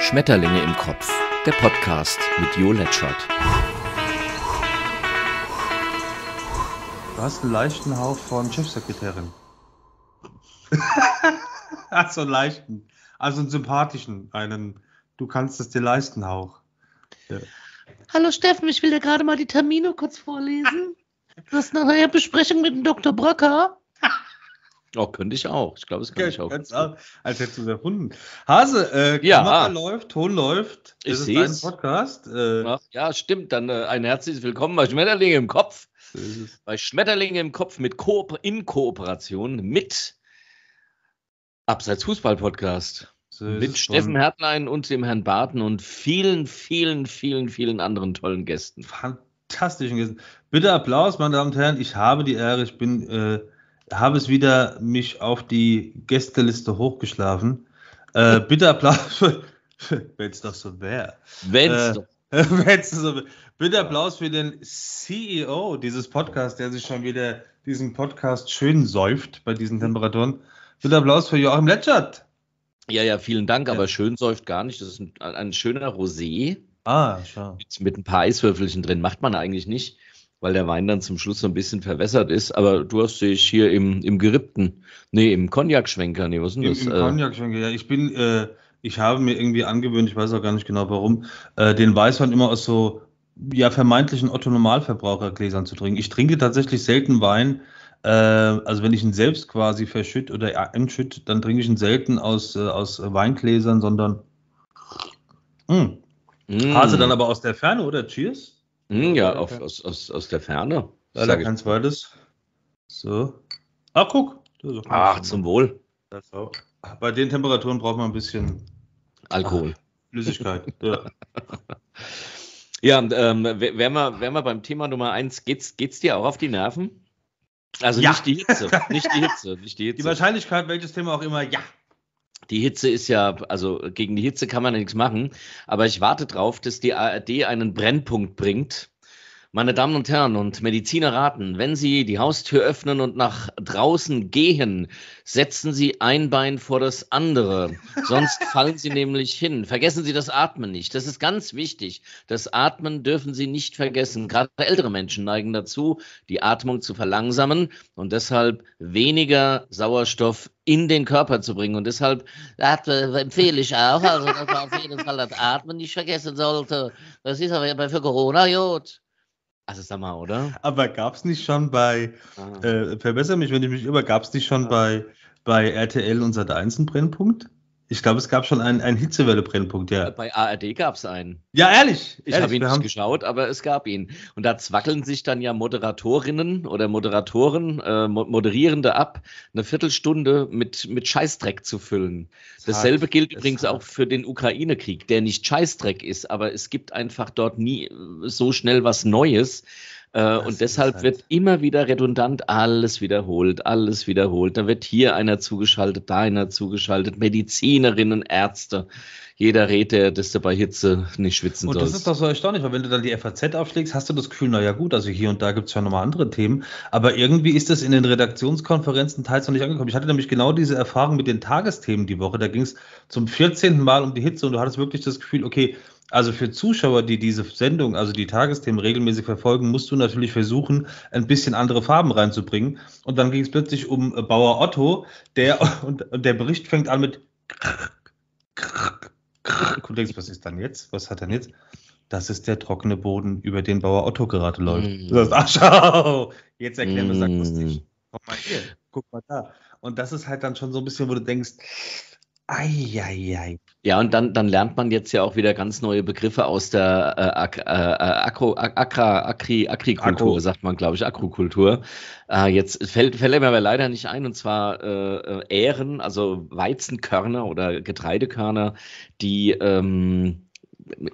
Schmetterlinge im Kopf, der Podcast mit Jo Letschert. Du hast einen leichten Hauch von Chefsekretärin. also einen leichten, also einen sympathischen, einen, du kannst es dir leisten Hauch. Ja. Hallo Steffen, ich will dir gerade mal die Termine kurz vorlesen. Du hast nachher Besprechung mit dem Dr. Bröcker. Oh, könnte ich auch. Ich glaube, es kann okay, ich auch. Ganz auch als hättest du es erfunden. Hase, äh, ja, Kamera ah. läuft, Ton läuft. Ich sehe Podcast. Äh, Ach, ja, stimmt. Dann äh, ein herzliches Willkommen bei Schmetterlinge im Kopf. Bei Schmetterlinge im Kopf mit Kooper in Kooperation mit Abseits Fußball Podcast. mit Steffen Hertlein und dem Herrn Barton und vielen, vielen, vielen, vielen anderen tollen Gästen. Fantastischen Gästen. Bitte Applaus, meine Damen und Herren. Ich habe die Ehre. Ich bin. Äh, habe es wieder mich auf die Gästeliste hochgeschlafen. Äh, bitte Applaus, wenn es doch so wäre. Wenn es äh, doch. Wenn's so wäre. Bitte Applaus für den CEO dieses Podcasts, der sich schon wieder diesen Podcast schön säuft bei diesen mhm. Temperaturen. Bitte Applaus für Joachim Letschert. Ja, ja, vielen Dank, ja. aber schön säuft gar nicht. Das ist ein, ein schöner Rosé. Ah, schau. Mit, mit ein paar Eiswürfelchen drin. Macht man eigentlich nicht weil der Wein dann zum Schluss so ein bisschen verwässert ist. Aber du hast dich hier im, im gerippten, nee, im Cognac-Schwenker, nee, was ist denn das? Im, im äh, Cognac-Schwenker, ja, ich bin, äh, ich habe mir irgendwie angewöhnt, ich weiß auch gar nicht genau warum, äh, den Weißwein immer aus so, ja, vermeintlichen Otto-Normalverbrauchergläsern zu trinken. Ich trinke tatsächlich selten Wein, äh, also wenn ich ihn selbst quasi verschütt oder entschütt, dann trinke ich ihn selten aus, äh, aus Weingläsern, sondern mh. Hm, mm. Hase dann aber aus der Ferne, oder? Cheers. Hm, ja, auf, aus, aus, aus der Ferne. Ja, da kein zweites. So. Ah, guck. Ach, zum Wohl. Bei den Temperaturen braucht man ein bisschen Alkohol. Ach, Flüssigkeit. ja. Ja, ähm, wären wir, wär wir beim Thema Nummer eins. Geht's, geht's dir auch auf die Nerven? Also ja. nicht die Hitze, nicht die Hitze, nicht die Hitze. Die Wahrscheinlichkeit, welches Thema auch immer, ja. Die Hitze ist ja, also gegen die Hitze kann man ja nichts machen, aber ich warte drauf, dass die ARD einen Brennpunkt bringt meine Damen und Herren und Mediziner raten, wenn Sie die Haustür öffnen und nach draußen gehen, setzen Sie ein Bein vor das andere. Sonst fallen Sie nämlich hin. Vergessen Sie das Atmen nicht. Das ist ganz wichtig. Das Atmen dürfen Sie nicht vergessen. Gerade ältere Menschen neigen dazu, die Atmung zu verlangsamen und deshalb weniger Sauerstoff in den Körper zu bringen. Und deshalb äh, empfehle ich auch, also dass man auf jeden Fall das Atmen nicht vergessen sollte. Das ist aber für Corona gut. Also sag mal, oder? Aber gab es nicht schon bei, ah. äh, verbessere mich, wenn ich mich über, gab es nicht schon ah. bei, bei RTL unser Sat1 Brennpunkt? Ich glaube, es gab schon einen, einen Hitzewelle-Brennpunkt, ja. Bei ARD gab es einen. Ja, ehrlich. Ich habe ihn nicht haben... geschaut, aber es gab ihn. Und da zwackeln sich dann ja Moderatorinnen oder Moderatoren, äh, Moderierende ab, eine Viertelstunde mit, mit Scheißdreck zu füllen. Das Dasselbe heißt, gilt übrigens heißt. auch für den Ukraine-Krieg, der nicht Scheißdreck ist, aber es gibt einfach dort nie so schnell was Neues, äh, und deshalb halt. wird immer wieder redundant alles wiederholt, alles wiederholt. Da wird hier einer zugeschaltet, da einer zugeschaltet, Medizinerinnen, Ärzte jeder rät, der, dass er bei Hitze äh, nicht schwitzen soll. Und das ist doch so erstaunlich, weil wenn du dann die FAZ aufschlägst, hast du das Gefühl, naja gut, also hier und da gibt es ja nochmal andere Themen, aber irgendwie ist das in den Redaktionskonferenzen teils noch nicht angekommen. Ich hatte nämlich genau diese Erfahrung mit den Tagesthemen die Woche, da ging es zum 14. Mal um die Hitze und du hattest wirklich das Gefühl, okay, also für Zuschauer, die diese Sendung, also die Tagesthemen regelmäßig verfolgen, musst du natürlich versuchen, ein bisschen andere Farben reinzubringen. Und dann ging es plötzlich um äh, Bauer Otto, der und, und der Bericht fängt an mit und denkst, was ist dann jetzt? Was hat denn jetzt? Das ist der trockene Boden, über den Bauer Otto gerade läuft. Mm. Du sagst, ach schau, jetzt erklären wir es akustisch. Komm mal hier, guck mal da. Und das ist halt dann schon so ein bisschen, wo du denkst, Eieiei. Ja, und dann, dann lernt man jetzt ja auch wieder ganz neue Begriffe aus der äh, Ak äh, äh Akro, Ak Akri, Agrikultur, Agro. sagt man, glaube ich, Akrokultur. Äh, jetzt fällt, fällt mir aber leider nicht ein, und zwar äh, äh, Ähren, also Weizenkörner oder Getreidekörner, die ähm,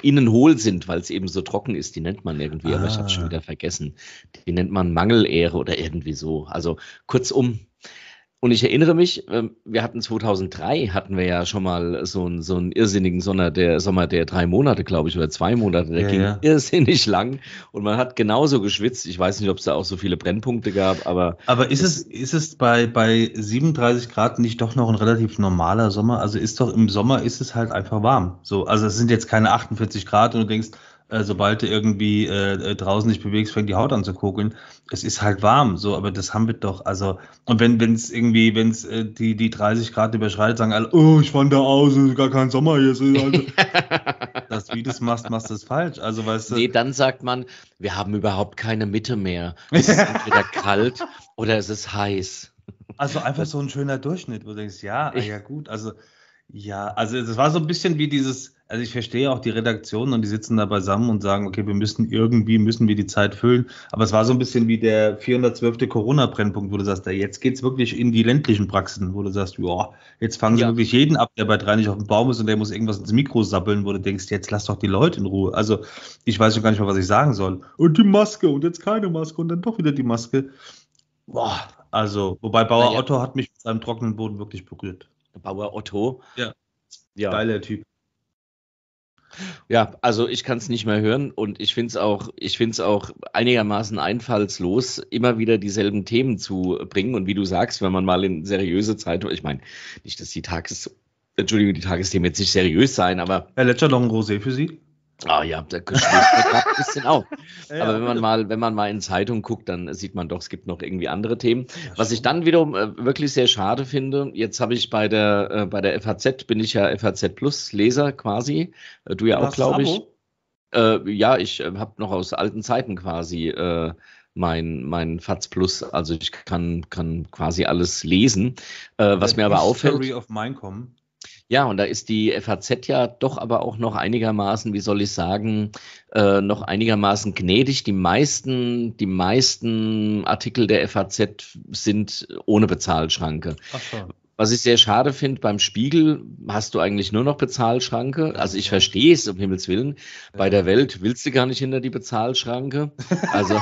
innen hohl sind, weil es eben so trocken ist. Die nennt man irgendwie, ah. aber ich habe es schon ah. wieder vergessen. Die nennt man Mangelähre oder irgendwie so. Also kurzum, und ich erinnere mich, ähm, wir hatten 2003, hatten wir ja schon mal so einen, so einen irrsinnigen Sommer der, Sommer der drei Monate, glaube ich, oder zwei Monate. Der ja, ging ja. irrsinnig lang und man hat genauso geschwitzt. Ich weiß nicht, ob es da auch so viele Brennpunkte gab, aber. Aber ist es, ist es bei, bei 37 Grad nicht doch noch ein relativ normaler Sommer? Also ist doch im Sommer ist es halt einfach warm. So, also es sind jetzt keine 48 Grad und du denkst, äh, sobald du irgendwie äh, äh, draußen dich bewegst, fängt die Haut an zu kugeln. Es ist halt warm, so, aber das haben wir doch. Also, und wenn es irgendwie, wenn es äh, die, die 30 Grad überschreitet, sagen alle, oh, ich wandere aus, es ist gar kein Sommer hier. Also, das, wie du es machst, machst du es falsch. Also, weißt du. Nee, dann sagt man, wir haben überhaupt keine Mitte mehr. Es ist entweder kalt oder es ist heiß. Also einfach so ein schöner Durchschnitt, wo du denkst, ja, ah, ja gut, also ja, also das war so ein bisschen wie dieses, also ich verstehe auch die Redaktionen und die sitzen da beisammen und sagen, okay, wir müssen irgendwie, müssen wir die Zeit füllen. Aber es war so ein bisschen wie der 412. Corona-Brennpunkt, wo du sagst, jetzt geht es wirklich in die ländlichen Praxen, wo du sagst, ja, jetzt fangen sie ja. wirklich jeden ab, der bei drei nicht auf dem Baum ist und der muss irgendwas ins Mikro sappeln, wo du denkst, jetzt lass doch die Leute in Ruhe. Also ich weiß schon gar nicht mehr, was ich sagen soll. Und die Maske und jetzt keine Maske und dann doch wieder die Maske. Boah, also, wobei Bauer ja. Otto hat mich mit seinem trockenen Boden wirklich berührt. Bauer Otto? Ja. ja. Geiler Typ. Ja, also ich kann es nicht mehr hören und ich finde es auch, auch einigermaßen einfallslos, immer wieder dieselben Themen zu bringen. Und wie du sagst, wenn man mal in seriöse Zeitung, ich meine, nicht, dass die Tages, Entschuldigung, die Tagesthemen jetzt nicht seriös sein, aber. Herr Letscher, noch ein Rosé für Sie? Ah ja, der stößt man ein bisschen auf. Aber wenn man mal, wenn man mal in Zeitung guckt, dann sieht man doch, es gibt noch irgendwie andere Themen. Was ich dann wiederum äh, wirklich sehr schade finde, jetzt habe ich bei der, äh, bei der FAZ, bin ich ja FAZ Plus Leser quasi, äh, du ja auch, glaube ich. Äh, ja, ich äh, habe noch aus alten Zeiten quasi äh, mein, mein FATS Plus. Also ich kann, kann quasi alles lesen. Äh, was mir aber auffällt. Story of Minecom. Ja, und da ist die FAZ ja doch aber auch noch einigermaßen, wie soll ich sagen, äh, noch einigermaßen gnädig. Die meisten, die meisten Artikel der FAZ sind ohne Bezahlschranke. Ach Was ich sehr schade finde, beim Spiegel hast du eigentlich nur noch Bezahlschranke. Also ich verstehe es, um Himmels Willen. Bei der Welt willst du gar nicht hinter die Bezahlschranke. Also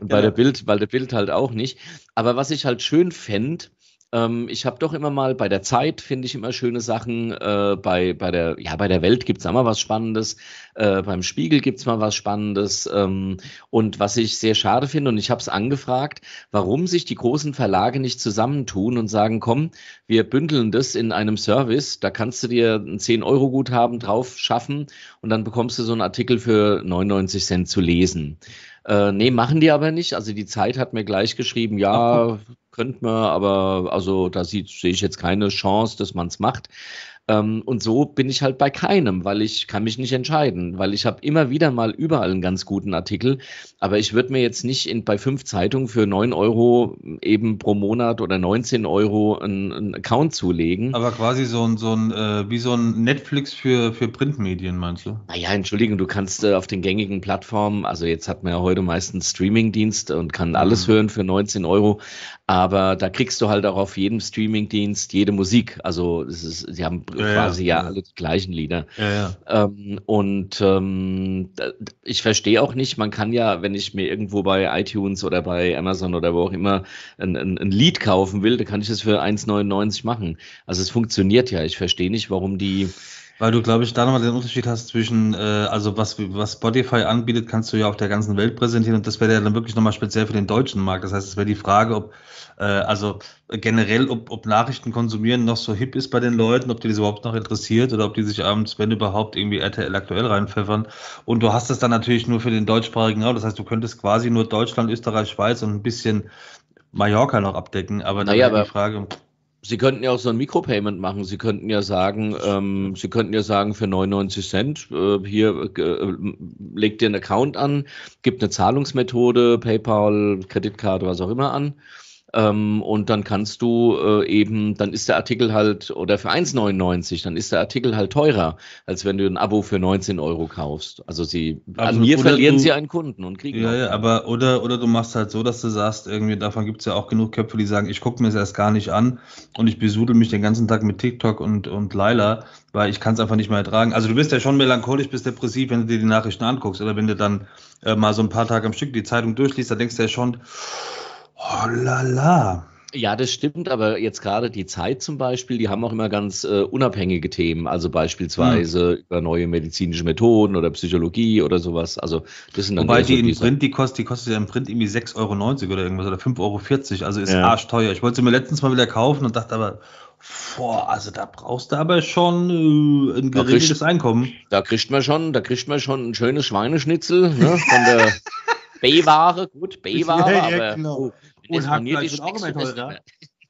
und bei der genau. Bild, bei der Bild halt auch nicht. Aber was ich halt schön fände, ähm, ich habe doch immer mal bei der Zeit finde ich immer schöne Sachen. Äh, bei, bei, der, ja, bei der Welt gibt es mal was Spannendes. Äh, beim Spiegel gibt es mal was Spannendes. Ähm, und was ich sehr schade finde, und ich habe es angefragt, warum sich die großen Verlage nicht zusammentun und sagen, komm, wir bündeln das in einem Service, da kannst du dir ein 10-Euro-Guthaben drauf schaffen und dann bekommst du so einen Artikel für 99 Cent zu lesen. Äh, nee, machen die aber nicht. Also die Zeit hat mir gleich geschrieben, ja, könnte man, aber also da sehe ich jetzt keine Chance, dass man es macht. Ähm, und so bin ich halt bei keinem, weil ich kann mich nicht entscheiden, weil ich habe immer wieder mal überall einen ganz guten Artikel, aber ich würde mir jetzt nicht in, bei fünf Zeitungen für 9 Euro eben pro Monat oder 19 Euro einen, Account zulegen. Aber quasi so ein, so ein äh, wie so ein Netflix für, für Printmedien, meinst du? Naja, Entschuldigung, du kannst äh, auf den gängigen Plattformen, also jetzt hat man ja heute meistens Streamingdienst und kann mhm. alles mhm. hören für 19 Euro, aber da kriegst du halt auch auf jedem Streamingdienst jede Musik. Also ist, sie haben ja, quasi ja, ja, alle die gleichen Lieder. Ja, ähm, und ähm, ich verstehe auch nicht, man kann ja, wenn ich mir irgendwo bei iTunes oder bei Amazon oder wo auch immer ein, ein, ein Lied kaufen will, dann kann ich das für 1,99 machen. Also es funktioniert ja. Ich verstehe nicht, warum die weil du, glaube ich, da nochmal den Unterschied hast zwischen, äh, also was, was Spotify anbietet, kannst du ja auf der ganzen Welt präsentieren und das wäre ja dann wirklich nochmal speziell für den deutschen Markt. Das heißt, es wäre die Frage, ob, äh, also generell, ob, ob Nachrichten konsumieren noch so hip ist bei den Leuten, ob die das überhaupt noch interessiert oder ob die sich abends, wenn überhaupt, irgendwie RTL aktuell reinpfeffern. Und du hast das dann natürlich nur für den deutschsprachigen auch. Das heißt, du könntest quasi nur Deutschland, Österreich, Schweiz und ein bisschen Mallorca noch abdecken, aber dann naja, aber die Frage, Sie könnten ja auch so ein Mikropayment machen. Sie könnten ja sagen, ähm, Sie könnten ja sagen, für 99 Cent äh, hier äh, legt ihr einen Account an, gibt eine Zahlungsmethode, PayPal, Kreditkarte, was auch immer an ähm, und dann kannst du äh, eben, dann ist der Artikel halt, oder für 1,99, dann ist der Artikel halt teurer, als wenn du ein Abo für 19 Euro kaufst. Also sie, aber an mir verlieren du, sie einen Kunden und kriegen. Ja, ja, aber oder, oder du machst halt so, dass du sagst, irgendwie, davon gibt es ja auch genug Köpfe, die sagen, ich gucke mir es erst gar nicht an und ich besudel mich den ganzen Tag mit TikTok und, und Laila, weil ich kann es einfach nicht mehr ertragen. Also du bist ja schon melancholisch, bist depressiv, wenn du dir die Nachrichten anguckst oder wenn du dann äh, mal so ein paar Tage am Stück die Zeitung durchliest, dann denkst du ja schon, pff, Oh la la. Ja, das stimmt, aber jetzt gerade die Zeit zum Beispiel, die haben auch immer ganz äh, unabhängige Themen, also beispielsweise mhm. über neue medizinische Methoden oder Psychologie oder sowas. Also das sind dann Wobei die so im Print, die kostet, die kostet ja im Print irgendwie 6,90 Euro oder irgendwas oder 5,40 Euro, also ist ja. arschteuer. Ich wollte sie mir letztens mal wieder kaufen und dachte aber, boah, also da brauchst du aber schon äh, ein geregeltes kriegt, Einkommen. Da kriegt man schon, da kriegt man schon ein schönes Schweineschnitzel ne, von der B-Ware, gut, B-Ware, ja, ja, aber genau. Oh, und Hackfleisch wird auch immer teurer. Ne?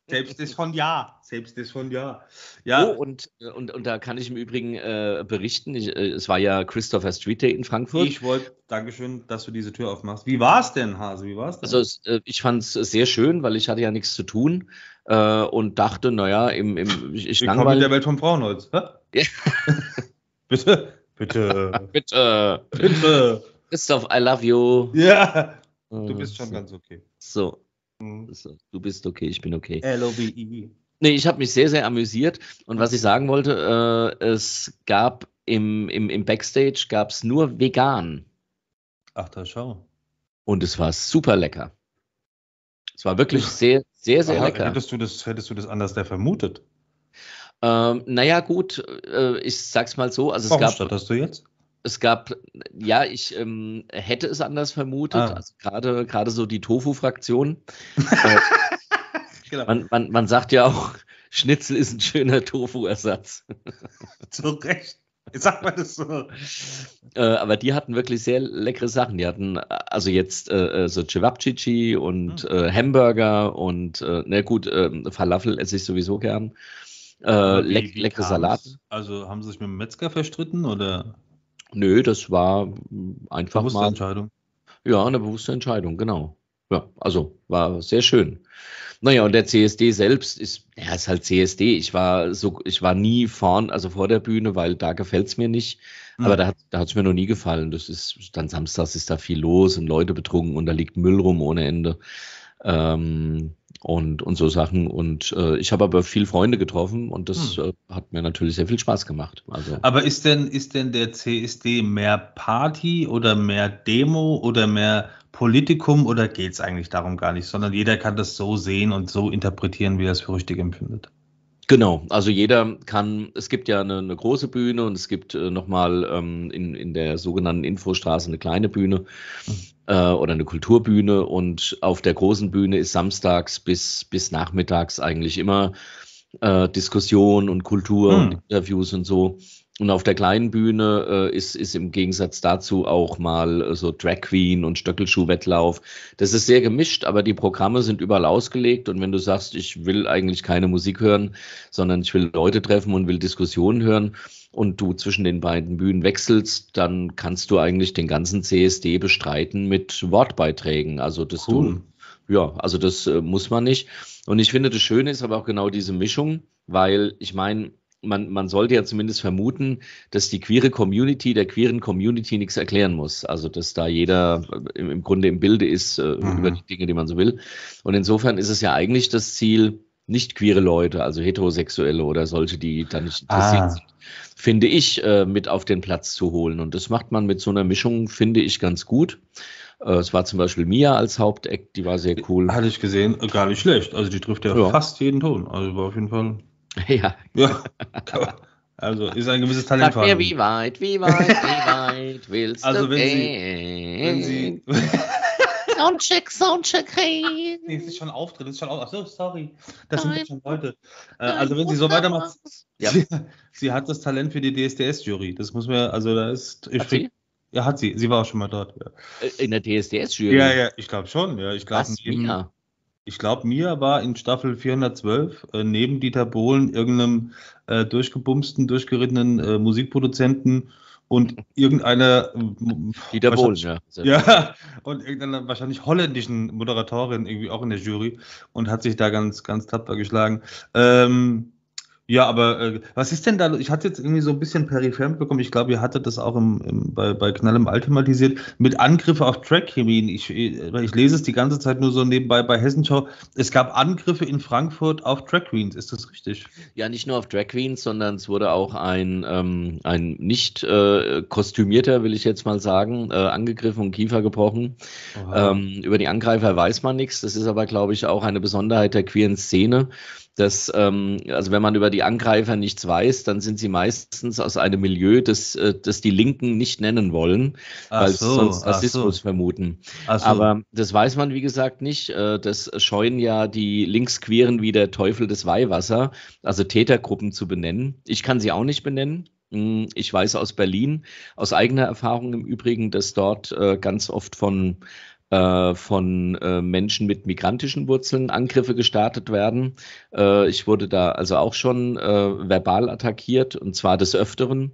Selbst das von ja, selbst das von ja. ja. Oh, und, und, und da kann ich im Übrigen äh, berichten, ich, äh, es war ja Christopher Street Day in Frankfurt. Ich wollte, Dankeschön, dass du diese Tür aufmachst. Wie war es denn, Hase, wie war es denn? Also es, äh, ich fand es sehr schön, weil ich hatte ja nichts zu tun äh, und dachte, naja, im, im, ich, ich langweile... in der Welt von Frauenholz, hä? bitte, bitte. bitte. Bitte. Christoph, I love you. Ja, äh, du bist schon ganz okay. So, Mhm. Du bist okay, ich bin okay. L-O-B-I. E. Nee, ich habe mich sehr, sehr amüsiert. Und was ich sagen wollte, äh, es gab im, im, im Backstage gab's nur vegan. Ach, da schau. Und es war super lecker. Es war wirklich sehr, sehr, sehr Aber lecker. Hättest du, das, hättest du das anders der vermutet? Ähm, naja, gut, äh, ich sag's mal so. Also Warum es gab, hast du jetzt? Es gab, ja, ich ähm, hätte es anders vermutet. Ah. Also gerade, gerade so die Tofu-Fraktion. genau. man, man, man sagt ja auch, Schnitzel ist ein schöner Tofu-Ersatz. Zu Recht. Sag mal das so. Äh, aber die hatten wirklich sehr leckere Sachen. Die hatten also jetzt äh, äh so Cevapcici und hm. äh, Hamburger und, äh, na gut, ähm, Falafel esse ich sowieso gern. Äh, wie, leck, leckere Salat. Also haben sie sich mit dem Metzger verstritten oder? Nö, das war hm, einfach bewusste mal. Entscheidung. Ja, eine bewusste Entscheidung, genau. Ja, also war sehr schön. Naja, und der CSD selbst ist, ja, ist halt CSD. Ich war so, ich war nie vorn, also vor der Bühne, weil da gefällt es mir nicht. Mhm. Aber da hat da mir noch nie gefallen. Das ist, dann samstags ist da viel los und Leute betrunken und da liegt Müll rum ohne Ende. Ähm, und, und so Sachen. Und äh, ich habe aber viel Freunde getroffen und das hm. äh, hat mir natürlich sehr viel Spaß gemacht. Also, aber ist denn, ist denn der CSD mehr Party oder mehr Demo oder mehr Politikum oder geht es eigentlich darum gar nicht, sondern jeder kann das so sehen und so interpretieren, wie er es für richtig empfindet? Genau, also jeder kann, es gibt ja eine, eine große Bühne und es gibt äh, nochmal ähm, in, in der sogenannten Infostraße eine kleine Bühne. Hm äh, oder eine Kulturbühne und auf der großen Bühne ist samstags bis, bis nachmittags eigentlich immer äh, Diskussion und Kultur hm. und Interviews und so. Und auf der kleinen Bühne äh, ist, ist im Gegensatz dazu auch mal äh, so Drag Queen und Stöckelschuhwettlauf. Das ist sehr gemischt, aber die Programme sind überall ausgelegt. Und wenn du sagst, ich will eigentlich keine Musik hören, sondern ich will Leute treffen und will Diskussionen hören und du zwischen den beiden Bühnen wechselst, dann kannst du eigentlich den ganzen CSD bestreiten mit Wortbeiträgen. Also das cool. du, ja, also das äh, muss man nicht. Und ich finde, das Schöne ist aber auch genau diese Mischung, weil ich meine, man, man sollte ja zumindest vermuten, dass die queere Community der queeren Community nichts erklären muss. Also, dass da jeder im, im Grunde im Bilde ist äh, mhm. über die Dinge, die man so will. Und insofern ist es ja eigentlich das Ziel, nicht queere Leute, also Heterosexuelle oder solche, die da nicht interessiert ah. sind, finde ich, äh, mit auf den Platz zu holen. Und das macht man mit so einer Mischung, finde ich, ganz gut. Äh, es war zum Beispiel Mia als Hauptact, die war sehr cool. Hatte ich gesehen, äh, gar nicht schlecht. Also die trifft ja, ja. fast jeden Ton. Also war auf jeden Fall Ja. ja. Also ist ein gewisses Talent Sag mir, wie weit, wie weit, wie weit willst also, du wenn gehen? Sie, wenn Sie Soundcheck, Soundcheck, hey. Nee, es ist schon Auftritt, es ist schon Auftritt. Achso, sorry. Das Nein. sind schon Leute. Äh, also wenn sie so weitermacht, ja. sie, sie, hat das Talent für die DSDS-Jury. Das muss man, also da ist... Ich hat sie? Ja, hat sie. Sie war auch schon mal dort. Ja. Äh, in der DSDS-Jury? Ja, ja, ich glaube schon. Ja, ich glaube, in ich glaube, Mia war in Staffel 412 äh, neben Dieter Bohlen irgendeinem äh, durchgebumsten, durchgerittenen äh, Musikproduzenten und irgendeiner. Äh, Dieter Bohlen, ja. Ja, und irgendeiner wahrscheinlich holländischen Moderatorin irgendwie auch in der Jury und hat sich da ganz, ganz tapfer geschlagen. Ähm, ja, aber äh, was ist denn da? Ich hatte jetzt irgendwie so ein bisschen peripher bekommen. Ich glaube, ihr hattet das auch im, im, bei, bei Knall im All thematisiert mit Angriffe auf Track-Chemien. Ich, äh, ich lese es die ganze Zeit nur so nebenbei bei Hessenschau. Es gab Angriffe in Frankfurt auf Track Queens. Ist das richtig? Ja, nicht nur auf Track Queens, sondern es wurde auch ein, ähm, ein nicht äh, kostümierter, will ich jetzt mal sagen, äh, angegriffen und Kiefer gebrochen. Ähm, über die Angreifer weiß man nichts. Das ist aber, glaube ich, auch eine Besonderheit der queeren Szene dass, ähm, also wenn man über die Angreifer nichts weiß, dann sind sie meistens aus einem Milieu, das, äh, das die Linken nicht nennen wollen, ach weil so, sie sonst Rassismus so. vermuten. So. Aber das weiß man, wie gesagt, nicht. Äh, das scheuen ja die Linksqueeren wie der Teufel des Weihwasser, also Tätergruppen zu benennen. Ich kann sie auch nicht benennen. Hm, ich weiß aus Berlin, aus eigener Erfahrung im Übrigen, dass dort äh, ganz oft von äh, von äh, Menschen mit migrantischen Wurzeln Angriffe gestartet werden. Äh, ich wurde da also auch schon äh, verbal attackiert und zwar des Öfteren.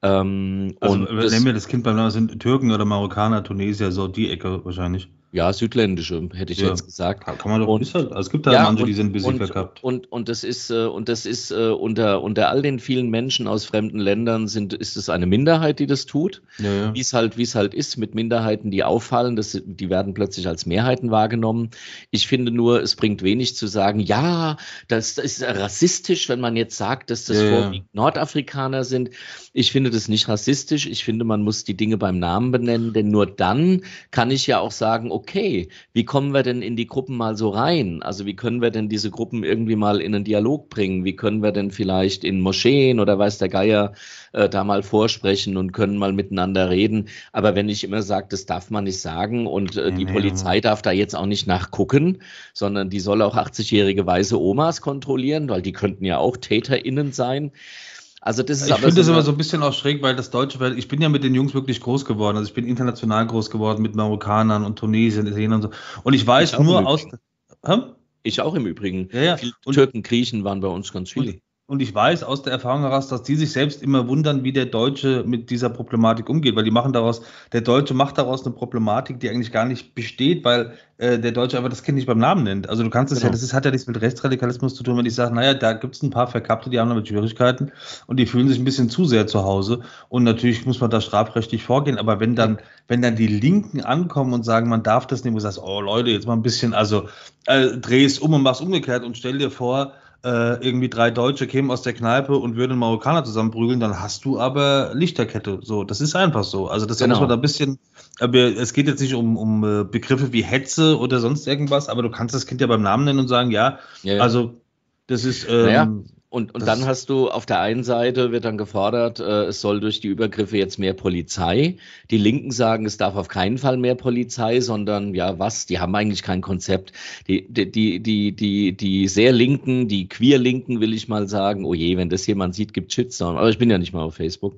Ähm, also, und nennen wir das Kind beim Namen, sind Türken oder Marokkaner, Tunesier, so die Ecke wahrscheinlich. Ja, südländische, ähm, hätte ich ja. jetzt gesagt. Kann, man doch und, bisschen, also es gibt da ja, manche, und, die sind ein bisschen und, verkappt. Und, und das ist, äh, und das ist äh, unter, unter all den vielen Menschen aus fremden Ländern sind, ist es eine Minderheit, die das tut. Ja, ja. Wie es halt, es halt ist, mit Minderheiten, die auffallen, das, die werden plötzlich als Mehrheiten wahrgenommen. Ich finde nur, es bringt wenig zu sagen, ja, das ist rassistisch, wenn man jetzt sagt, dass das vorwiegend Nordafrikaner sind. Ich finde das nicht rassistisch. Ich finde, man muss die Dinge beim Namen benennen, denn nur dann kann ich ja auch sagen, okay, wie kommen wir denn in die Gruppen mal so rein? Also wie können wir denn diese Gruppen irgendwie mal in einen Dialog bringen? Wie können wir denn vielleicht in Moscheen oder weiß der Geier äh, da mal vorsprechen und können mal miteinander reden? Aber wenn ich immer sage, das darf man nicht sagen und äh, die ja. Polizei darf da jetzt auch nicht nachgucken, sondern die soll auch 80-jährige weiße Omas kontrollieren, weil die könnten ja auch TäterInnen sein. Also das ist ich finde das immer so ein bisschen auch schräg, weil das Deutsche, weil ich bin ja mit den Jungs wirklich groß geworden. Also ich bin international groß geworden mit Marokkanern und Tunesien, Italienern und so. Und ich weiß ich nur aus. Hä? Ich auch im Übrigen. Ja, ja. Viele Türken, Griechen waren bei uns ganz viele. Und ich weiß aus der Erfahrung heraus, dass die sich selbst immer wundern, wie der Deutsche mit dieser Problematik umgeht, weil die machen daraus, der Deutsche macht daraus eine Problematik, die eigentlich gar nicht besteht, weil äh, der Deutsche einfach das Kind nicht beim Namen nennt. Also du kannst es genau. ja, das ist, hat ja nichts mit Rechtsradikalismus zu tun, wenn ich sage, naja, da gibt es ein paar Verkappte, die haben damit Schwierigkeiten und die fühlen sich ein bisschen zu sehr zu Hause. Und natürlich muss man da strafrechtlich vorgehen, aber wenn dann, wenn dann die Linken ankommen und sagen, man darf das nehmen, du sagst, oh Leute, jetzt mal ein bisschen, also äh, dreh es um und mach's umgekehrt und stell dir vor, äh, irgendwie drei Deutsche kämen aus der Kneipe und würden einen Marokkaner zusammenprügeln, dann hast du aber Lichterkette. So, das ist einfach so. Also das genau. muss man da ein bisschen, aber es geht jetzt nicht um, um äh, Begriffe wie Hetze oder sonst irgendwas, aber du kannst das Kind ja beim Namen nennen und sagen, ja, ja, ja. also das ist. Ähm, naja. Und, und dann hast du auf der einen Seite wird dann gefordert, äh, es soll durch die Übergriffe jetzt mehr Polizei. Die Linken sagen, es darf auf keinen Fall mehr Polizei, sondern ja, was? Die haben eigentlich kein Konzept. Die, die, die, die, die, die sehr Linken, die Queer-Linken, will ich mal sagen, oh je, wenn das jemand sieht, gibt Shitstorm. Aber ich bin ja nicht mal auf Facebook.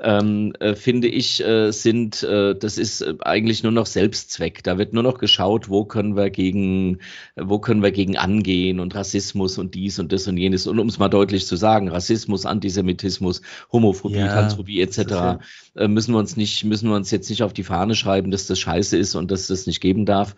Ähm, äh, finde ich, äh, sind, äh, das ist äh, eigentlich nur noch Selbstzweck. Da wird nur noch geschaut, wo können wir gegen, wo können wir gegen angehen und Rassismus und dies und das und jenes. Und um es mal deutlich zu sagen. Rassismus, Antisemitismus, Homophobie, ja, Transphobie etc. Äh, müssen wir uns nicht, müssen wir uns jetzt nicht auf die Fahne schreiben, dass das scheiße ist und dass das nicht geben darf.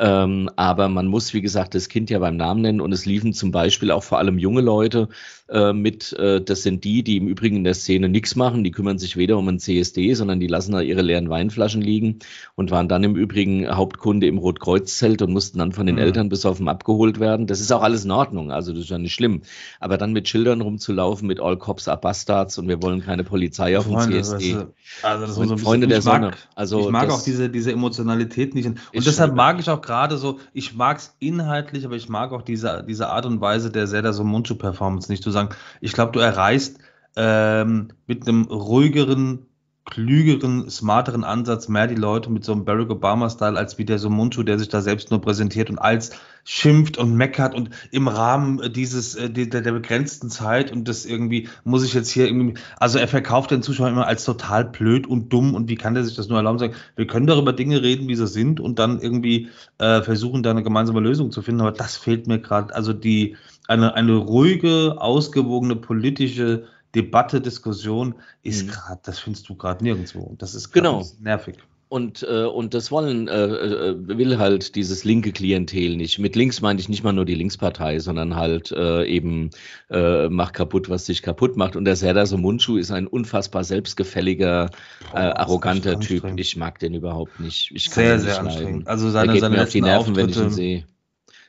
Ähm, aber man muss, wie gesagt, das Kind ja beim Namen nennen und es liefen zum Beispiel auch vor allem junge Leute äh, mit. Äh, das sind die, die im Übrigen in der Szene nichts machen. Die kümmern sich weder um ein CSD, sondern die lassen da ihre leeren Weinflaschen liegen und waren dann im Übrigen Hauptkunde im Rotkreuz-Zelt und mussten dann von den mhm. Eltern besoffen abgeholt werden. Das ist auch alles in Ordnung. Also das ist ja nicht schlimm. Aber dann mit Schildern rumzulaufen mit All Cops are Bastards und wir wollen keine Polizei auf Freunde, dem CSD. also das und so Freunde der mag, Sonne. Also ich mag auch diese, diese Emotionalität nicht. Und deshalb mag ich auch gerade so, ich mag es inhaltlich, aber ich mag auch diese, diese Art und Weise der Zelda so Mundschuh-Performance nicht zu sagen. Ich glaube, du erreichst ähm, mit einem ruhigeren klügeren, smarteren Ansatz, mehr die Leute mit so einem Barack Obama-Style als wie der so Munchu, der sich da selbst nur präsentiert und als schimpft und meckert und im Rahmen äh, dieses äh, der, der begrenzten Zeit und das irgendwie muss ich jetzt hier irgendwie, also er verkauft den Zuschauer immer als total blöd und dumm und wie kann der sich das nur erlauben? Sagen, wir können darüber Dinge reden, wie sie sind und dann irgendwie äh, versuchen, da eine gemeinsame Lösung zu finden, aber das fehlt mir gerade. Also die eine eine ruhige, ausgewogene politische Debatte, Diskussion ist mhm. gerade, das findest du gerade nirgendwo. Und das ist genau. nervig. Und, äh, und das wollen, äh, äh, will halt dieses linke Klientel nicht. Mit links meine ich nicht mal nur die Linkspartei, sondern halt äh, eben äh, mach kaputt, was dich kaputt macht. Und der so Mundschuh ist ein unfassbar selbstgefälliger, äh, arroganter Typ. Ich mag den überhaupt nicht. Ich kann sehr, nicht sehr leiden. Also seine, der geht seine mir auf die Nerven, Auftritte, wenn ich ihn sehe.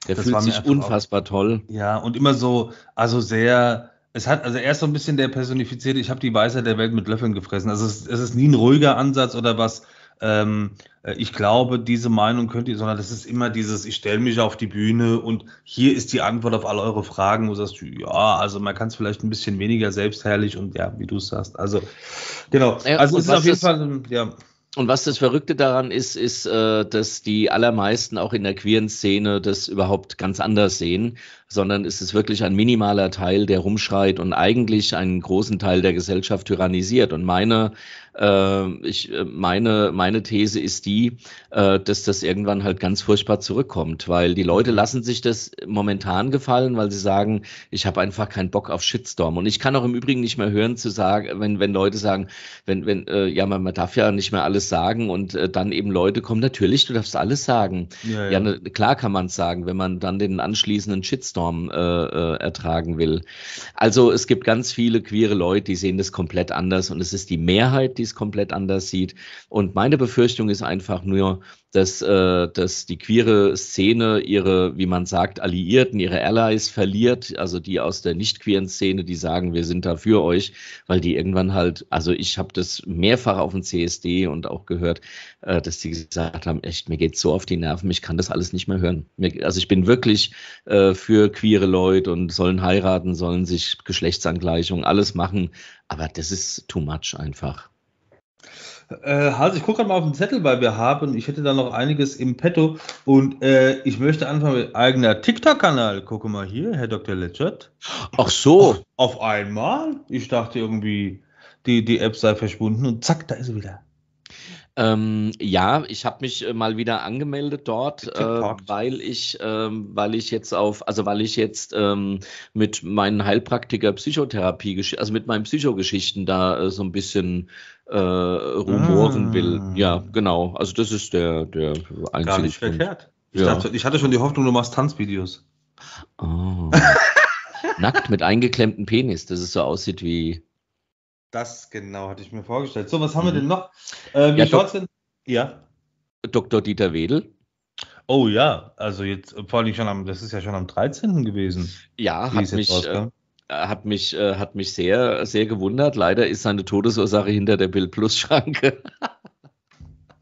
Der fühlt sich unfassbar toll. Ja, und immer so, also sehr es hat, also er ist so ein bisschen der personifizierte, ich habe die Weisheit der Welt mit Löffeln gefressen. Also es, es ist nie ein ruhiger Ansatz oder was, ähm, äh, ich glaube, diese Meinung könnt ihr, sondern das ist immer dieses, ich stelle mich auf die Bühne und hier ist die Antwort auf alle eure Fragen, wo du sagst, ja, also man kann es vielleicht ein bisschen weniger selbstherrlich und ja, wie du es sagst. Also, genau. Also ja, es ist auf jeden ist, Fall, ähm, ja. Und was das Verrückte daran ist, ist, äh, dass die allermeisten auch in der queeren Szene das überhaupt ganz anders sehen sondern es ist wirklich ein minimaler Teil, der rumschreit und eigentlich einen großen Teil der Gesellschaft tyrannisiert. Und meine, äh, ich, äh, meine, meine These ist die, äh, dass das irgendwann halt ganz furchtbar zurückkommt, weil die Leute lassen sich das momentan gefallen, weil sie sagen, ich habe einfach keinen Bock auf Shitstorm. Und ich kann auch im Übrigen nicht mehr hören zu sagen, wenn, wenn Leute sagen, wenn, wenn, äh, ja, man, man darf ja nicht mehr alles sagen und äh, dann eben Leute kommen, natürlich, du darfst alles sagen. Ja, ja. ja ne, klar kann man es sagen, wenn man dann den anschließenden Shitstorm Tagesnorm äh, äh, ertragen will. Also es gibt ganz viele queere Leute, die sehen das komplett anders und es ist die Mehrheit, die es komplett anders sieht. Und meine Befürchtung ist einfach nur, dass, äh, dass die queere Szene ihre, wie man sagt, Alliierten, ihre Allies verliert, also die aus der nicht-queeren Szene, die sagen, wir sind da für euch, weil die irgendwann halt, also ich habe das mehrfach auf dem CSD und auch gehört, äh, dass die gesagt haben, echt, mir geht so auf die Nerven, ich kann das alles nicht mehr hören. Mir, also ich bin wirklich äh, für queere Leute und sollen heiraten, sollen sich Geschlechtsangleichung, alles machen, aber das ist too much einfach also ich gucke gerade mal auf den Zettel, weil wir haben, ich hätte da noch einiges im Petto und äh, ich möchte anfangen mit eigener TikTok-Kanal. Gucke mal hier, Herr Dr. Letschert. Ach so. Auf, auf, einmal? Ich dachte irgendwie, die, die App sei verschwunden und zack, da ist sie wieder. Ähm, ja, ich habe mich äh, mal wieder angemeldet dort, äh, weil ich, ähm, weil ich jetzt auf, also weil ich jetzt ähm, mit meinen Heilpraktiker Psychotherapie, also mit meinen Psychogeschichten da äh, so ein bisschen äh, rumoren ah. will. Ja, genau. Also das ist der der einzige. Gar nicht Grund. verkehrt. Ich, ja. dachte, ich hatte schon die Hoffnung, du machst Tanzvideos. Oh. Nackt mit eingeklemmtem Penis, dass es so aussieht wie das genau hatte ich mir vorgestellt. So, was haben mhm. wir denn noch? Äh, wie ja, schaut's denn? Ja. Dr. Dieter Wedel. Oh ja, also jetzt äh, vor allem schon am, das ist ja schon am 13. gewesen. Ja, hat mich, äh, hat mich, äh, hat mich sehr, sehr gewundert. Leider ist seine Todesursache hinter der Bill Plus Schranke.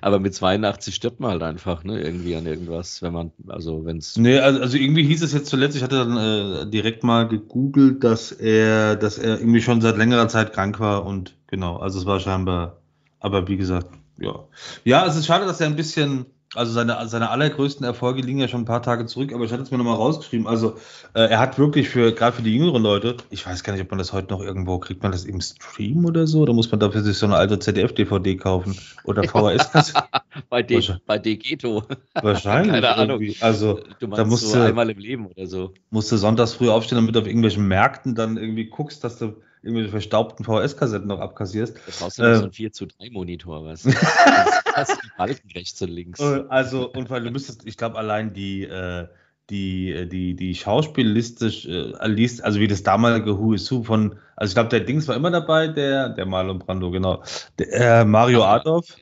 Aber mit 82 stirbt man halt einfach, ne? Irgendwie an irgendwas, wenn man, also wenn es. Nee, also, also irgendwie hieß es jetzt zuletzt, ich hatte dann äh, direkt mal gegoogelt, dass er, dass er irgendwie schon seit längerer Zeit krank war und genau, also es war scheinbar, aber wie gesagt, ja. Ja, es ist schade, dass er ein bisschen also seine, seine allergrößten Erfolge liegen ja schon ein paar Tage zurück, aber ich hatte es mir nochmal rausgeschrieben. Also äh, er hat wirklich für, gerade für die jüngeren Leute, ich weiß gar nicht, ob man das heute noch irgendwo, kriegt man das im Stream oder so? Oder muss man dafür sich so eine alte ZDF-DVD kaufen? Oder VHS? Also, bei, D, bei Degeto. Wahrscheinlich. Keine Ahnung. Also, du meinst da musst so du, einmal im Leben oder so. Musst du sonntags früh aufstehen, damit du auf irgendwelchen Märkten dann irgendwie guckst, dass du irgendwelche verstaubten VHS-Kassetten noch abkassierst. Das brauchst du ähm, so einen 4 zu 3 Monitor, was? das die Balken rechts und links. Also, und weil du müsstest, ich glaube, allein die, äh, die, äh, die, die Schauspielliste äh, liest, also wie das damalige Who is Who von, also ich glaube, der Dings war immer dabei, der, der Marlon Brando, genau. Der, äh, Mario Adolf,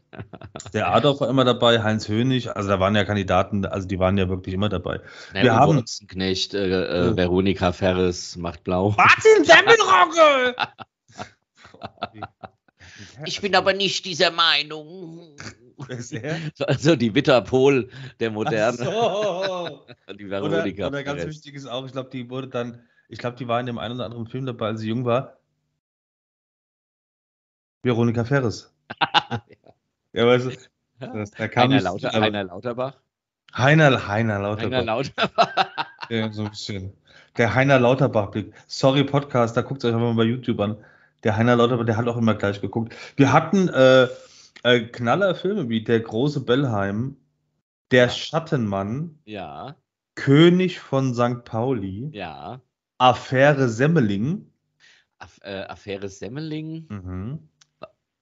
der Adolf war immer dabei, Heinz Hönig, also da waren ja Kandidaten, also die waren ja wirklich immer dabei. Nein, Wir haben. Knecht, äh, äh, Veronika Ferres macht blau. Martin Semmelrogge! ich bin aber nicht dieser Meinung. Also die Witterpol der Moderne. So. die Veronika. Oder, oder ganz wichtig ist auch, ich glaube, die wurde dann, ich glaube, die war in dem einen oder anderen Film dabei, als sie jung war. Veronika Ferres. ja. weißt du, das, da kam Heiner, Lauter, aber, Heiner Lauterbach. Heiner, Heiner Lauterbach. Heiner Lauterbach. ja, so ein bisschen. Der Heiner Lauterbach-Blick. Sorry, Podcast, da guckt es euch einfach mal bei YouTube an. Der Heiner Lauterbach, der hat auch immer gleich geguckt. Wir hatten äh, äh, Filme wie Der große Bellheim, Der ja. Schattenmann, ja. König von St. Pauli, ja. Affäre Semmeling. Aff äh, Affäre Semmeling? Mhm.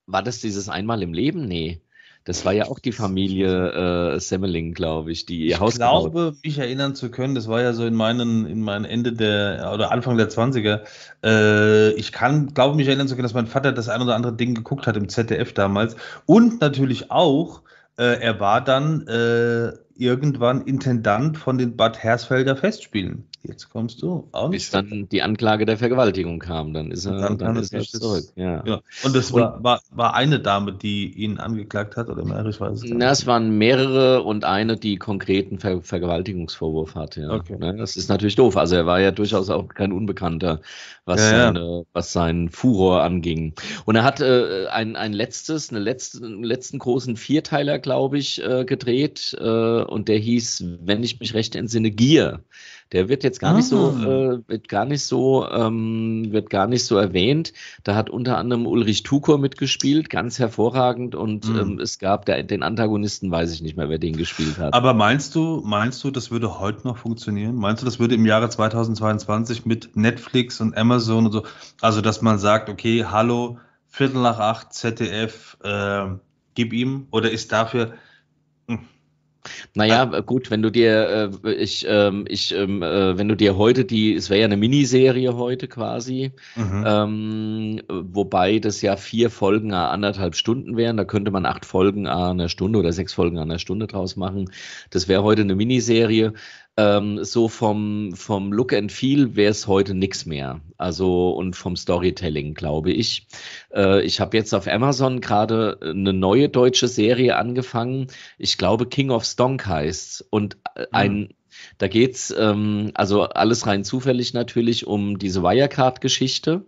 War das dieses Einmal im Leben? Nee. Das war ja auch die Familie äh, Semmeling, glaube ich, die ihr ich Haus Ich glaube, gebaut. mich erinnern zu können, das war ja so in meinen, in meinen Ende der oder Anfang der 20er. Äh, ich kann, glaube mich erinnern zu können, dass mein Vater das ein oder andere Ding geguckt hat im ZDF damals. Und natürlich auch, äh, er war dann äh, irgendwann Intendant von den Bad Hersfelder Festspielen. Jetzt kommst du. Auch nicht Bis dann die Anklage der Vergewaltigung kam, dann ist er, dann, dann ist er zurück. Ja. ja. Und es war, war, war, eine Dame, die ihn angeklagt hat oder mehrere, ich weiß es nicht. es waren mehrere und eine, die konkreten Ver Vergewaltigungsvorwurf hatte. Ja. Okay. Ne? Das ist natürlich doof. Also er war ja durchaus auch kein Unbekannter, was, ja, seine, ja. was seinen Furor anging. Und er hat äh, ein, ein letztes, eine letzte, einen letzten großen Vierteiler, glaube ich, äh, gedreht äh, und der hieß, wenn ich mich recht entsinne, Gier. Der wird jetzt gar ah. nicht so, ah. äh, wird gar nicht so, ähm, wird gar nicht so erwähnt. Da hat unter anderem Ulrich Tukor mitgespielt, ganz hervorragend. Und mhm. ähm, es gab der, den Antagonisten, weiß ich nicht mehr, wer den gespielt hat. Aber meinst du, meinst du, das würde heute noch funktionieren? Meinst du, das würde im Jahre 2022 mit Netflix und Amazon und so, also dass man sagt, okay, hallo, Viertel nach acht ZDF, äh, gib ihm oder ist dafür hm, naja, ja. gut, wenn du dir, äh, ich, ähm, ich, ähm, äh, wenn du dir heute die, es wäre ja eine Miniserie heute quasi, mhm. ähm, wobei das ja vier Folgen a anderthalb Stunden wären, da könnte man acht Folgen a einer Stunde oder sechs Folgen a einer Stunde draus machen. Das wäre heute eine Miniserie ähm, so vom, vom Look and Feel wäre es heute nichts mehr. Also und vom Storytelling, glaube ich. Äh, ich habe jetzt auf Amazon gerade eine äh, neue deutsche Serie angefangen. Ich glaube, King of Stonk heißt Und äh, mhm. ein. Mhm. Da geht's ähm, also alles rein zufällig natürlich um diese Wirecard-Geschichte.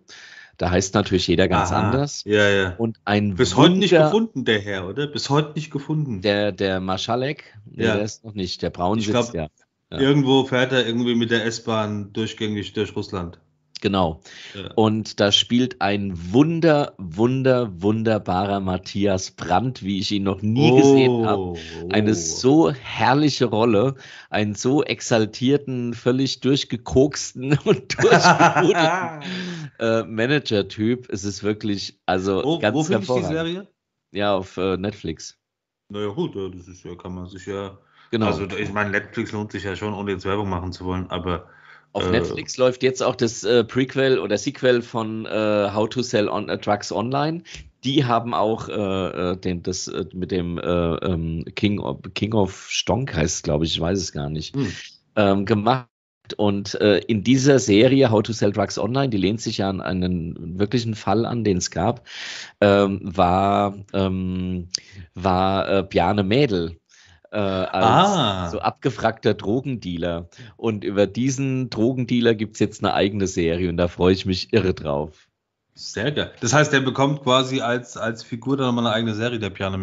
Da heißt natürlich jeder ganz Aha, anders. Ja, ja. Und ein Bis Wunder, heute nicht gefunden, der Herr, oder? Bis heute nicht gefunden. Der, der Marschalek, ja. der ist noch nicht. Der Braun ich sitzt glaub, ja. Ja. Irgendwo fährt er irgendwie mit der S-Bahn durchgängig durch Russland. Genau. Ja. Und da spielt ein wunder, wunder, wunderbarer Matthias Brandt, wie ich ihn noch nie oh, gesehen habe. Eine so herrliche Rolle, einen so exaltierten, völlig durchgekoksten und durchgekudeten äh, Manager-Typ. Es ist wirklich, also oh, ganz wo hervorragend. Wo finde die Serie? Ja, auf äh, Netflix. Naja gut, das ist ja, kann man sich ja Genau. Also ich meine, Netflix lohnt sich ja schon, ohne jetzt Werbung machen zu wollen, aber. Auf äh, Netflix läuft jetzt auch das äh, Prequel oder Sequel von äh, How to Sell on, äh, Drugs Online. Die haben auch äh, äh, den, das mit dem ähm, King, of, King of Stonk heißt, glaube ich, ich weiß es gar nicht, hm. ähm, gemacht. Und in dieser Serie How to Sell Drugs Online, die lehnt sich ja an einen wirklichen Fall an, den es gab, ähm, war, ähm, war Bjarne Mädel äh, als ah. so abgefragter Drogendealer. Und über diesen Drogendealer gibt es jetzt eine eigene Serie und da freue ich mich irre drauf. Sehr geil. Das heißt, der bekommt quasi als, als Figur dann nochmal eine eigene Serie, der piano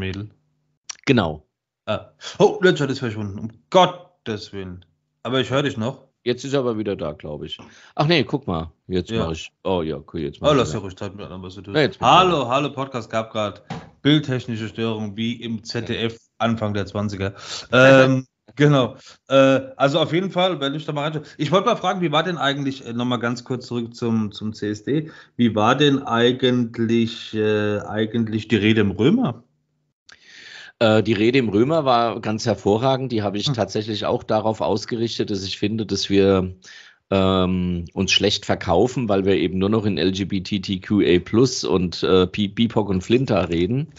Genau. Ah. Oh, jetzt hat es verschwunden. Um Gottes Willen. Aber ich höre dich noch. Jetzt ist er aber wieder da, glaube ich. Ach nee, guck mal. Jetzt ja. mache ich. Oh ja, cool. Jetzt mach oh, lass ja ruhig Zeit mit was du tust. Ja, hallo, hallo, Podcast gab gerade bildtechnische Störungen wie im ZDF. Anfang der 20er. Ähm, genau. Äh, also auf jeden Fall, wenn ich da mal reinschaue. Ich wollte mal fragen, wie war denn eigentlich, äh, nochmal ganz kurz zurück zum, zum CSD, wie war denn eigentlich, äh, eigentlich die Rede im Römer? Äh, die Rede im Römer war ganz hervorragend. Die habe ich hm. tatsächlich auch darauf ausgerichtet, dass ich finde, dass wir ähm, uns schlecht verkaufen, weil wir eben nur noch in LGBTQA plus und äh, BIPOC und Flinter reden.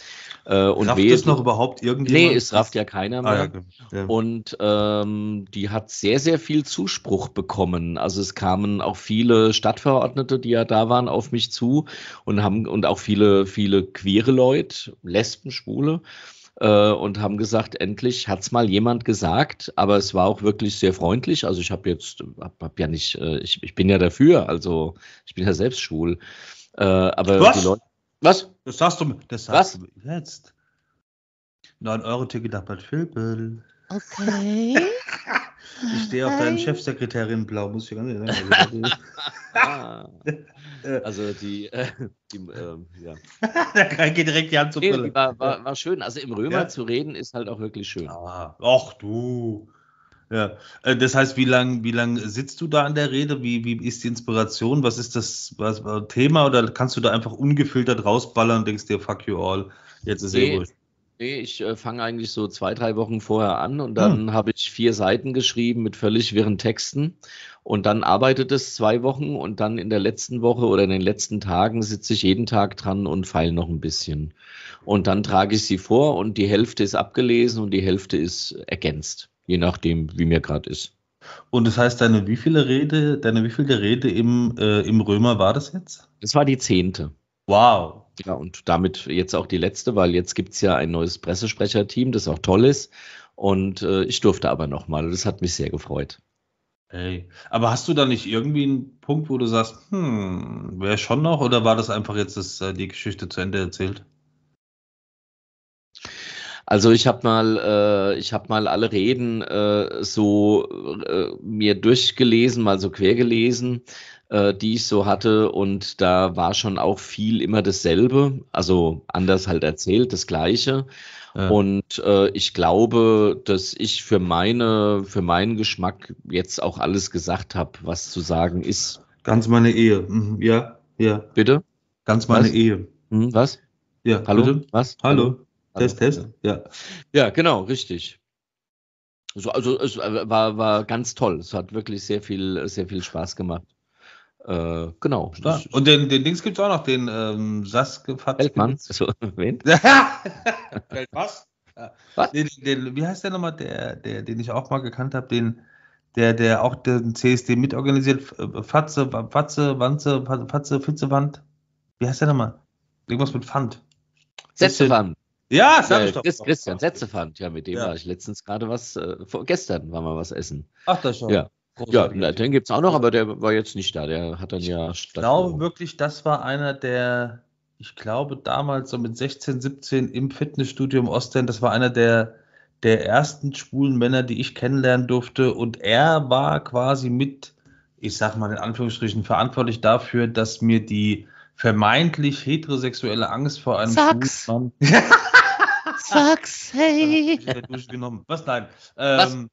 Äh, und rafft das noch überhaupt irgendjemand? Nee, es rafft ja keiner ah, mehr. Ah, ja, ja. Und ähm, die hat sehr, sehr viel Zuspruch bekommen. Also es kamen auch viele Stadtverordnete, die ja da waren, auf mich zu und haben und auch viele, viele queere Leute, Lesben, Schwule äh, und haben gesagt, endlich hat es mal jemand gesagt, aber es war auch wirklich sehr freundlich. Also ich habe jetzt, hab, hab ja nicht, äh, ich, ich bin ja dafür, also ich bin ja selbst schwul. Äh, aber was? Die Leute, was? Das sagst du, das sagst was? du jetzt. 9-Euro-Ticket nach Bad Vilbel. Okay. Ich stehe auf deinen Chefsekretärin blau, muss ich ganz ehrlich sagen. Ah. Äh. Also die, äh, die äh, ja. da geht direkt die Hand zu Brille. Nee, war, war, war, schön. Also im Römer ja. zu reden ist halt auch wirklich schön. Ah, ach du. Ja. Äh, das heißt, wie lange wie lang sitzt du da an der Rede? Wie, wie ist die Inspiration? Was ist das was, äh, Thema? Oder kannst du da einfach ungefiltert rausballern und denkst dir, fuck you all, jetzt ist eh nee. eh ruhig? Nee, ich äh, fange eigentlich so zwei, drei Wochen vorher an und hm. dann hm. habe ich vier Seiten geschrieben mit völlig wirren Texten. Und dann arbeitet es zwei Wochen und dann in der letzten Woche oder in den letzten Tagen sitze ich jeden Tag dran und feile noch ein bisschen. Und dann trage ich sie vor und die Hälfte ist abgelesen und die Hälfte ist ergänzt, je nachdem, wie mir gerade ist. Und das heißt, deine wie viele Rede, deine wie viele Rede im, äh, im Römer war das jetzt? Das war die zehnte. Wow, ja, und damit jetzt auch die letzte, weil jetzt gibt es ja ein neues Pressesprecherteam, das auch toll ist. Und äh, ich durfte aber nochmal. Das hat mich sehr gefreut. Ey. Aber hast du da nicht irgendwie einen Punkt, wo du sagst, hm, wäre schon noch? Oder war das einfach jetzt das, äh, die Geschichte zu Ende erzählt? Also ich habe mal, äh, ich habe mal alle Reden äh, so äh, mir durchgelesen, mal so quer gelesen äh, die ich so hatte. Und da war schon auch viel immer dasselbe, also anders halt erzählt, das Gleiche. Ja. Und äh, ich glaube, dass ich für meine, für meinen Geschmack jetzt auch alles gesagt habe, was zu sagen ist. Ganz meine Ehe. Mhm. Ja, ja. Bitte? Ganz meine was? Ehe. Hm, was? Ja. Hallo? Bitte? Was? Hallo. Hallo. Test, Test. Ja. Ja, genau, richtig. So, also es äh, war, war ganz toll. Es hat wirklich sehr viel, sehr viel Spaß gemacht. Äh, genau. Ja. Und den, den Dings gibt es auch noch, den ähm, Saske hat. Feldmann, hast du erwähnt? was? was? Den, den, wie heißt der nochmal, der, der, den ich auch mal gekannt habe, den, der, der auch den CSD mitorganisiert, äh, Fatze, Fatze, Wanze, Fatze, Fitzewand. Wie heißt der nochmal? Irgendwas mit Pfand. Sätzewand. Ja, das äh, ich doch. Christian Sätzewand. ja, mit dem ja. war ich letztens gerade was, äh, vor, gestern war mal was essen. Ach, das schon. Ja. Ja, den gibt es auch noch, aber der war jetzt nicht da. Der hat dann ich ja. Ich glaube wirklich, das war einer der, ich glaube damals so mit 16, 17 im Fitnessstudio im Ostend, das war einer der, der ersten schwulen Männer, die ich kennenlernen durfte. Und er war quasi mit, ich sag mal in Anführungsstrichen, verantwortlich dafür, dass mir die vermeintlich heterosexuelle Angst vor einem Sachs. schwulen Mann. Sachs, hey! Was nein? Ähm,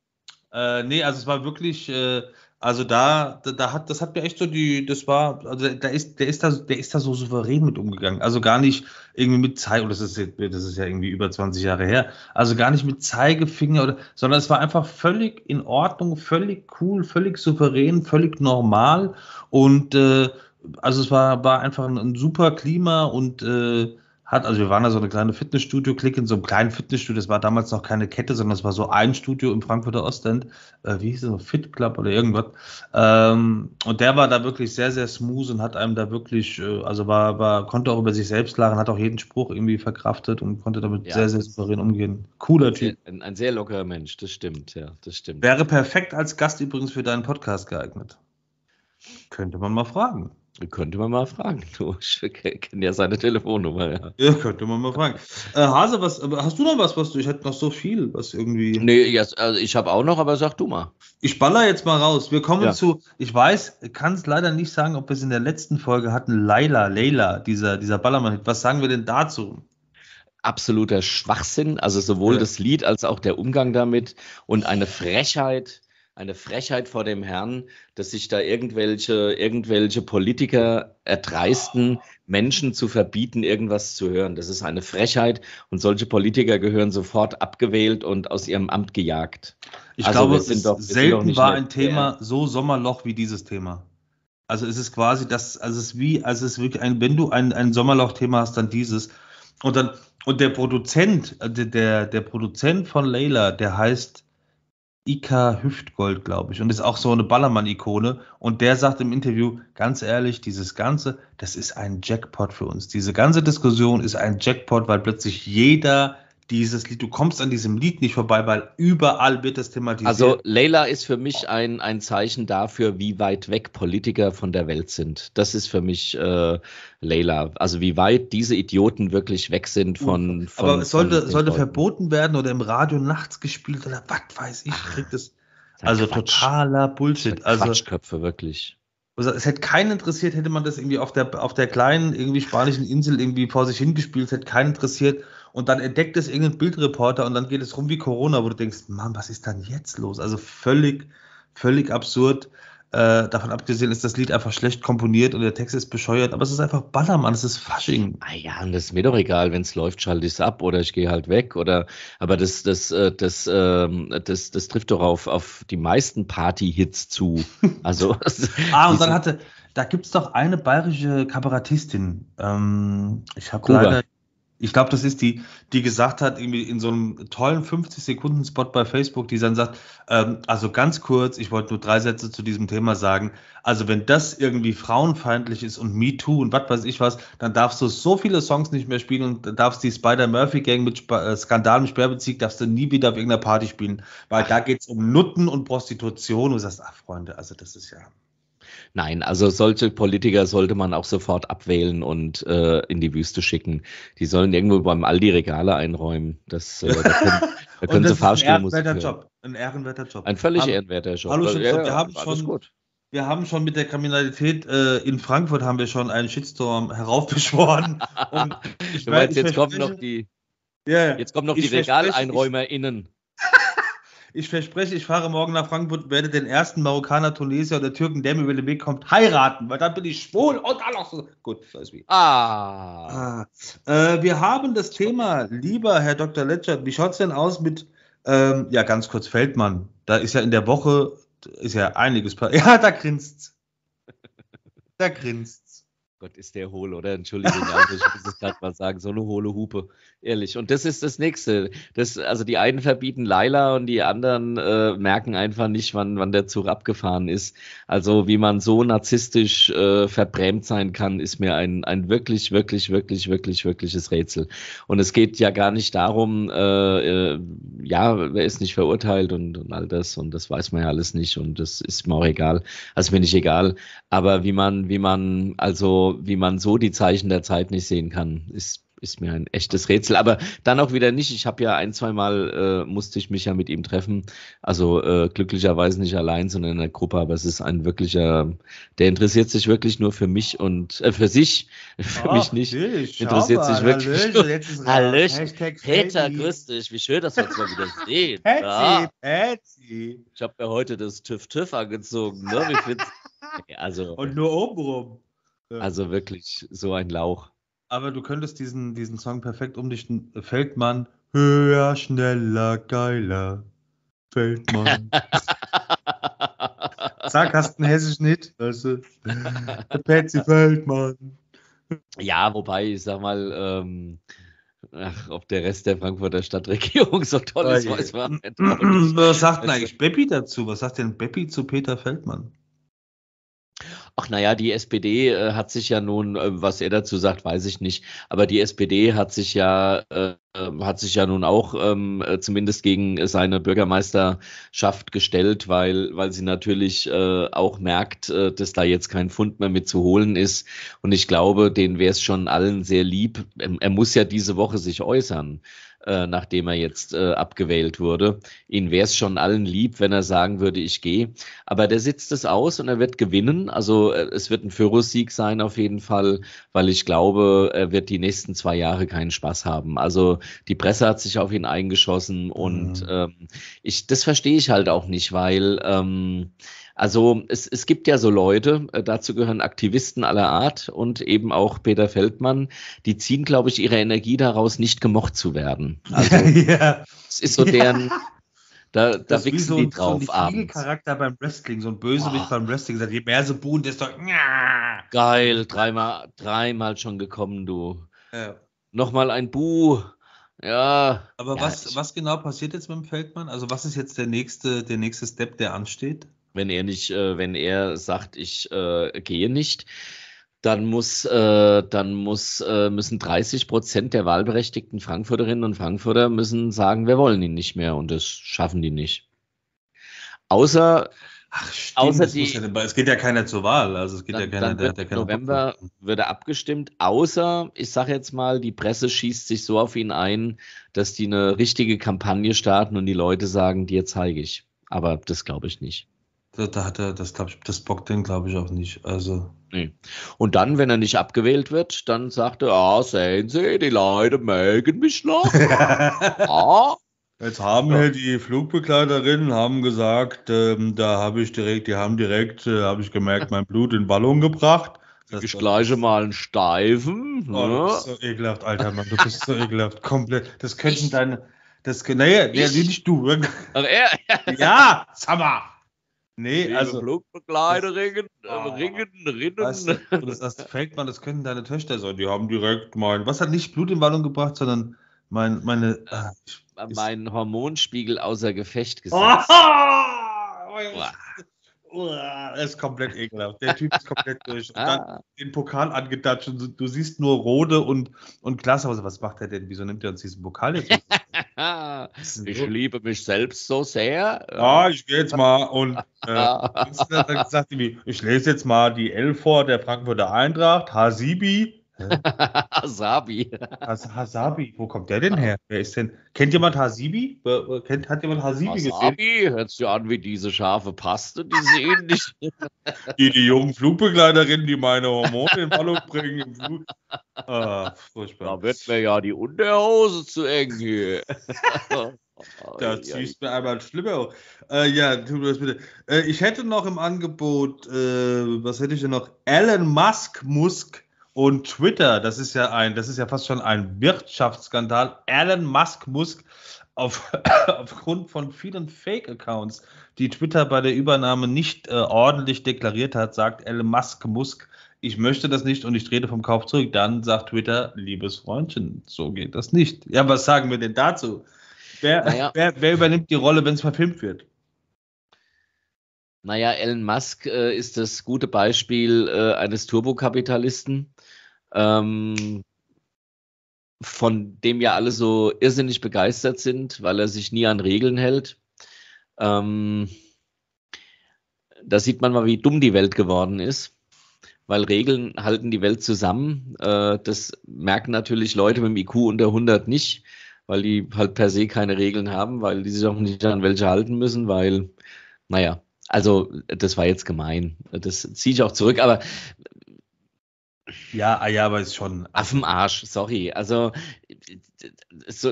äh, nee, also es war wirklich, äh, also da, da, da, hat, das hat mir echt so die, das war, also da ist, der ist da, der ist da so souverän mit umgegangen. Also gar nicht irgendwie mit Zeige, das ist, jetzt, das ist ja irgendwie über 20 Jahre her, also gar nicht mit Zeigefinger oder, sondern es war einfach völlig in Ordnung, völlig cool, völlig souverän, völlig normal und äh, also es war, war einfach ein, ein super Klima und äh, hat. Also wir waren da so eine kleine Fitnessstudio-Klick in so einem kleinen Fitnessstudio. Das war damals noch keine Kette, sondern es war so ein Studio im Frankfurter Ostend. Äh, wie hieß es? So Fit Club oder irgendwas. Ähm, und der war da wirklich sehr, sehr smooth und hat einem da wirklich, äh, also war, war, konnte auch über sich selbst lachen, hat auch jeden Spruch irgendwie verkraftet und konnte damit ja. sehr, sehr souverän umgehen. Cooler ein Typ. Sehr, ein, ein sehr lockerer Mensch, das stimmt, ja, das stimmt. Wäre perfekt als Gast übrigens für deinen Podcast geeignet. Könnte man mal fragen. Könnte man mal fragen. Du kennst ja seine Telefonnummer. Ja, ja könnte man mal fragen. Äh, Hase, was, hast du noch was, was du? Ich hätte noch so viel, was irgendwie. Nee, yes, also ich habe auch noch, aber sag du mal. Ich baller jetzt mal raus. Wir kommen ja. zu, ich weiß, kann es leider nicht sagen, ob wir es in der letzten Folge hatten. Leila, Leila, dieser, dieser ballermann Was sagen wir denn dazu? Absoluter Schwachsinn. Also sowohl ja. das Lied als auch der Umgang damit und eine Frechheit eine Frechheit vor dem Herrn, dass sich da irgendwelche, irgendwelche Politiker erdreisten, Menschen zu verbieten, irgendwas zu hören. Das ist eine Frechheit und solche Politiker gehören sofort abgewählt und aus ihrem Amt gejagt. Ich also glaube, es doch, selten war ein Thema so Sommerloch wie dieses Thema. Also es ist quasi das, also es ist wie, also es ist wirklich ein, wenn du ein, ein Sommerloch-Thema hast, dann dieses. Und dann, und der Produzent, äh, der, der Produzent von Layla, der heißt Ika Hüftgold, glaube ich, und ist auch so eine Ballermann-Ikone. Und der sagt im Interview, ganz ehrlich, dieses Ganze, das ist ein Jackpot für uns. Diese ganze Diskussion ist ein Jackpot, weil plötzlich jeder dieses Lied, du kommst an diesem Lied nicht vorbei, weil überall wird das thematisiert. Also Leila ist für mich ein, ein Zeichen dafür, wie weit weg Politiker von der Welt sind. Das ist für mich äh, Leila. Also wie weit diese Idioten wirklich weg sind von. von Aber es sollte, sollte verboten werden oder im Radio nachts gespielt oder was weiß ich, kriegt es. Also Quatsch. totaler Bullshit. Also, Quatschköpfe, wirklich. Also es hätte keinen interessiert, hätte man das irgendwie auf der, auf der kleinen, irgendwie spanischen Insel irgendwie vor sich hingespielt, es hätte keinen interessiert und dann entdeckt es irgendein Bildreporter und dann geht es rum wie Corona, wo du denkst, Mann, was ist denn jetzt los? Also völlig, völlig absurd. Äh, davon abgesehen ist das Lied einfach schlecht komponiert und der Text ist bescheuert, aber es ist einfach Ballermann, es ist Fasching. Ah ja, und das ist mir doch egal, wenn es läuft, schalte ich es ab oder ich gehe halt weg oder, aber das, das, äh, das, das, ähm, das, das, das trifft doch auf, auf die meisten Party-Hits zu. Also. ah, und dann hatte, da gibt es doch eine bayerische Kabarettistin. Ähm, ich habe leider ich glaube, das ist die, die gesagt hat, irgendwie in so einem tollen 50-Sekunden-Spot bei Facebook, die dann sagt, ähm, also ganz kurz, ich wollte nur drei Sätze zu diesem Thema sagen. Also wenn das irgendwie frauenfeindlich ist und MeToo und was weiß ich was, dann darfst du so viele Songs nicht mehr spielen und darfst die Spider-Murphy-Gang mit Sp äh, Skandal und Sperrbezirk, darfst du nie wieder auf irgendeiner Party spielen, weil da geht es um Nutten und Prostitution. Und du sagst, ach Freunde, also das ist ja... Nein, also solche Politiker sollte man auch sofort abwählen und äh, in die Wüste schicken. Die sollen irgendwo beim Aldi Regale einräumen. Das, äh, da können, da können das sie Fahrstuhlmusik ein Job. Ein ehrenwerter Job. Ein völlig haben, ehrenwerter Job. Hallo, also, ja, wir, haben schon, wir haben schon mit der Kriminalität äh, in Frankfurt haben wir schon einen Shitstorm heraufbeschworen. und ich, du meinst, ich jetzt kommen noch die, yeah, jetzt kommen noch die RegaleinräumerInnen. Ich verspreche, ich fahre morgen nach Frankfurt, werde den ersten Marokkaner, Tunesier oder Türken, der mir über den Weg kommt, heiraten, weil dann bin ich schwul und alles. So. Gut, so wie. Ah. ah. Äh, wir haben das Thema, lieber Herr Dr. Letschert, wie schaut es denn aus mit, ähm, ja, ganz kurz Feldmann? Da ist ja in der Woche, ist ja einiges. passiert. Ja, da grinst's. Da grinst's. Gott, ist der hohl, oder? Entschuldigung, ich muss es gerade mal sagen, so eine hohle Hupe ehrlich. Und das ist das Nächste. Das, also die einen verbieten Laila und die anderen äh, merken einfach nicht, wann, wann der Zug abgefahren ist. Also wie man so narzisstisch äh, verbrämt sein kann, ist mir ein, ein wirklich, wirklich, wirklich, wirklich, wirkliches Rätsel. Und es geht ja gar nicht darum, äh, äh, ja, wer ist nicht verurteilt und, und all das und das weiß man ja alles nicht und das ist mir auch egal. Also mir nicht egal. Aber wie man, wie man, also wie man so die Zeichen der Zeit nicht sehen kann, ist ist mir ein echtes Rätsel. Aber dann auch wieder nicht. Ich habe ja ein, zweimal äh, musste ich mich ja mit ihm treffen. Also äh, glücklicherweise nicht allein, sondern in der Gruppe. Aber es ist ein wirklicher, der interessiert sich wirklich nur für mich und äh, für sich, für oh, mich nicht. Natürlich. Interessiert mal, sich wirklich. Hallöchen, Peter, grüß dich. Wie schön, dass wir uns mal wieder sehen. Petzi, ja. Patsy. Ich habe mir heute das TÜV-TÜV angezogen. Ne? Wie also, und nur obenrum. Also wirklich so ein Lauch. Aber du könntest diesen, diesen Song perfekt um dich Feldmann höher, schneller, geiler. Feldmann. Sag, hast du einen hessischen Hit. Weißt du? Patsy Feldmann. Ja, wobei, ich sag mal, ähm, ach, ob der Rest der Frankfurter Stadtregierung so toll ist, weiß man Was sagt denn eigentlich Beppi dazu? Was sagt denn Beppi zu Peter Feldmann? ach naja, die SPD äh, hat sich ja nun, äh, was er dazu sagt, weiß ich nicht, aber die SPD hat sich ja, äh, hat sich ja nun auch ähm, äh, zumindest gegen seine Bürgermeisterschaft gestellt, weil, weil sie natürlich äh, auch merkt, äh, dass da jetzt kein Fund mehr mit zu holen ist. Und ich glaube, denen wäre es schon allen sehr lieb. Er, ähm, er muss ja diese Woche sich äußern. Äh, nachdem er jetzt äh, abgewählt wurde. Ihn wäre es schon allen lieb, wenn er sagen würde, ich gehe. Aber der sitzt es aus und er wird gewinnen. Also äh, es wird ein Führersieg sein auf jeden Fall, weil ich glaube, er wird die nächsten zwei Jahre keinen Spaß haben. Also die Presse hat sich auf ihn eingeschossen und mhm. ähm, ich, das verstehe ich halt auch nicht, weil ähm, also es, es gibt ja so Leute, äh, dazu gehören Aktivisten aller Art und eben auch Peter Feldmann, die ziehen, glaube ich, ihre Energie daraus, nicht gemocht zu werden. Also ja. es ist so deren, ja. Da, da das wichsen so ein, die drauf so ein Charakter beim Wrestling, so ein Bösewicht beim Wrestling. Sagt, je mehr sie buhen, desto. Geil, dreimal, dreimal schon gekommen, du. Ja. Nochmal ein Buh. Ja. Aber ja, was, was genau passiert jetzt mit dem Feldmann? Also, was ist jetzt der nächste, der nächste Step, der ansteht? wenn er nicht, äh, wenn er sagt, ich äh, gehe nicht, dann muss, äh, dann muss, äh, müssen 30 Prozent der wahlberechtigten Frankfurterinnen und Frankfurter müssen sagen, wir wollen ihn nicht mehr und das schaffen die nicht. Außer Ach, stimmt, außer die, ja, es geht ja keiner zur Wahl, also es geht dann, ja keiner, der, der November Bock. würde abgestimmt, außer, ich sage jetzt mal, die Presse schießt sich so auf ihn ein, dass die eine richtige Kampagne starten und die Leute sagen, dir zeige ich. Aber das glaube ich nicht. Da, da hat er, das, glaub ich, das bockt den, glaube ich, auch nicht. Also. Nee. Und dann, wenn er nicht abgewählt wird, dann sagt er, ah, sehen Sie, die Leute mögen mich noch. ah. Jetzt haben ja. hier die Flugbegleiterinnen haben gesagt, ähm, da habe ich direkt, die haben direkt, äh, habe ich gemerkt, mein Blut in Ballung gebracht. Das ich gleiche mal einen Steifen. Oh, ne? Das ist so ekelhaft, alter Mann. Du bist so ekelhaft. Komplett. Das könnten deine. Das, naja, nee, nicht du. Ach, er? ja, sag Nee, Wegen also. Flugbegleiteringen, ah, Ringen, Rinnen. Weißt du, das, das fängt man, das könnten deine Töchter sein. Die haben direkt mein. Was hat nicht Blut in Wallung gebracht, sondern mein, meine. Äh, Ach, meinen Hormonspiegel außer Gefecht gesetzt. Oh! Boah das ist komplett ekelhaft. Der Typ ist komplett durch. Und ah. dann ah. den Pokal angedatscht und du siehst nur Rode und, und Klasse. Also, was macht er denn? Wieso nimmt er uns diesen Pokal jetzt? ich liebe mich selbst so sehr. Ja, ich gehe jetzt mal und äh, dann gesagt, ich lese jetzt mal die L vor der Frankfurter Eintracht, Hasibi, Hasabi. Has Hasabi, wo kommt der denn her? Wer ist denn? Kennt jemand Hasibi? Kennt, hat jemand Hasibi Hasabi, gesehen? Hasabi, hört sich an wie diese scharfe Paste, die sie ähnlich. die, die jungen Flugbegleiterinnen, die meine Hormone in Ballung bringen. Ah, furchtbar. Da wird mir ja die Unterhose zu eng hier. Da ziehst du mir einmal schlimmer. Äh, ja, tu mir das bitte. Äh, ich hätte noch im Angebot, äh, was hätte ich denn noch? Elon Musk Musk und Twitter, das ist ja ein, das ist ja fast schon ein Wirtschaftsskandal. Elon Musk muss auf, aufgrund von vielen Fake-Accounts, die Twitter bei der Übernahme nicht äh, ordentlich deklariert hat, sagt Elon Musk, Musk, ich möchte das nicht und ich trete vom Kauf zurück. Dann sagt Twitter, liebes Freundchen, so geht das nicht. Ja, was sagen wir denn dazu? Wer, naja. wer, wer übernimmt die Rolle, wenn es verfilmt wird? Naja, Elon Musk äh, ist das gute Beispiel äh, eines Turbokapitalisten ähm, von dem ja alle so irrsinnig begeistert sind, weil er sich nie an Regeln hält. Ähm, da sieht man mal, wie dumm die Welt geworden ist, weil Regeln halten die Welt zusammen. Äh, das merken natürlich Leute mit dem IQ unter 100 nicht, weil die halt per se keine Regeln haben, weil die sich auch nicht an welche halten müssen, weil, naja, also das war jetzt gemein. Das ziehe ich auch zurück, aber ja, ah ja, aber ist schon. Affenarsch, sorry. Also, äh,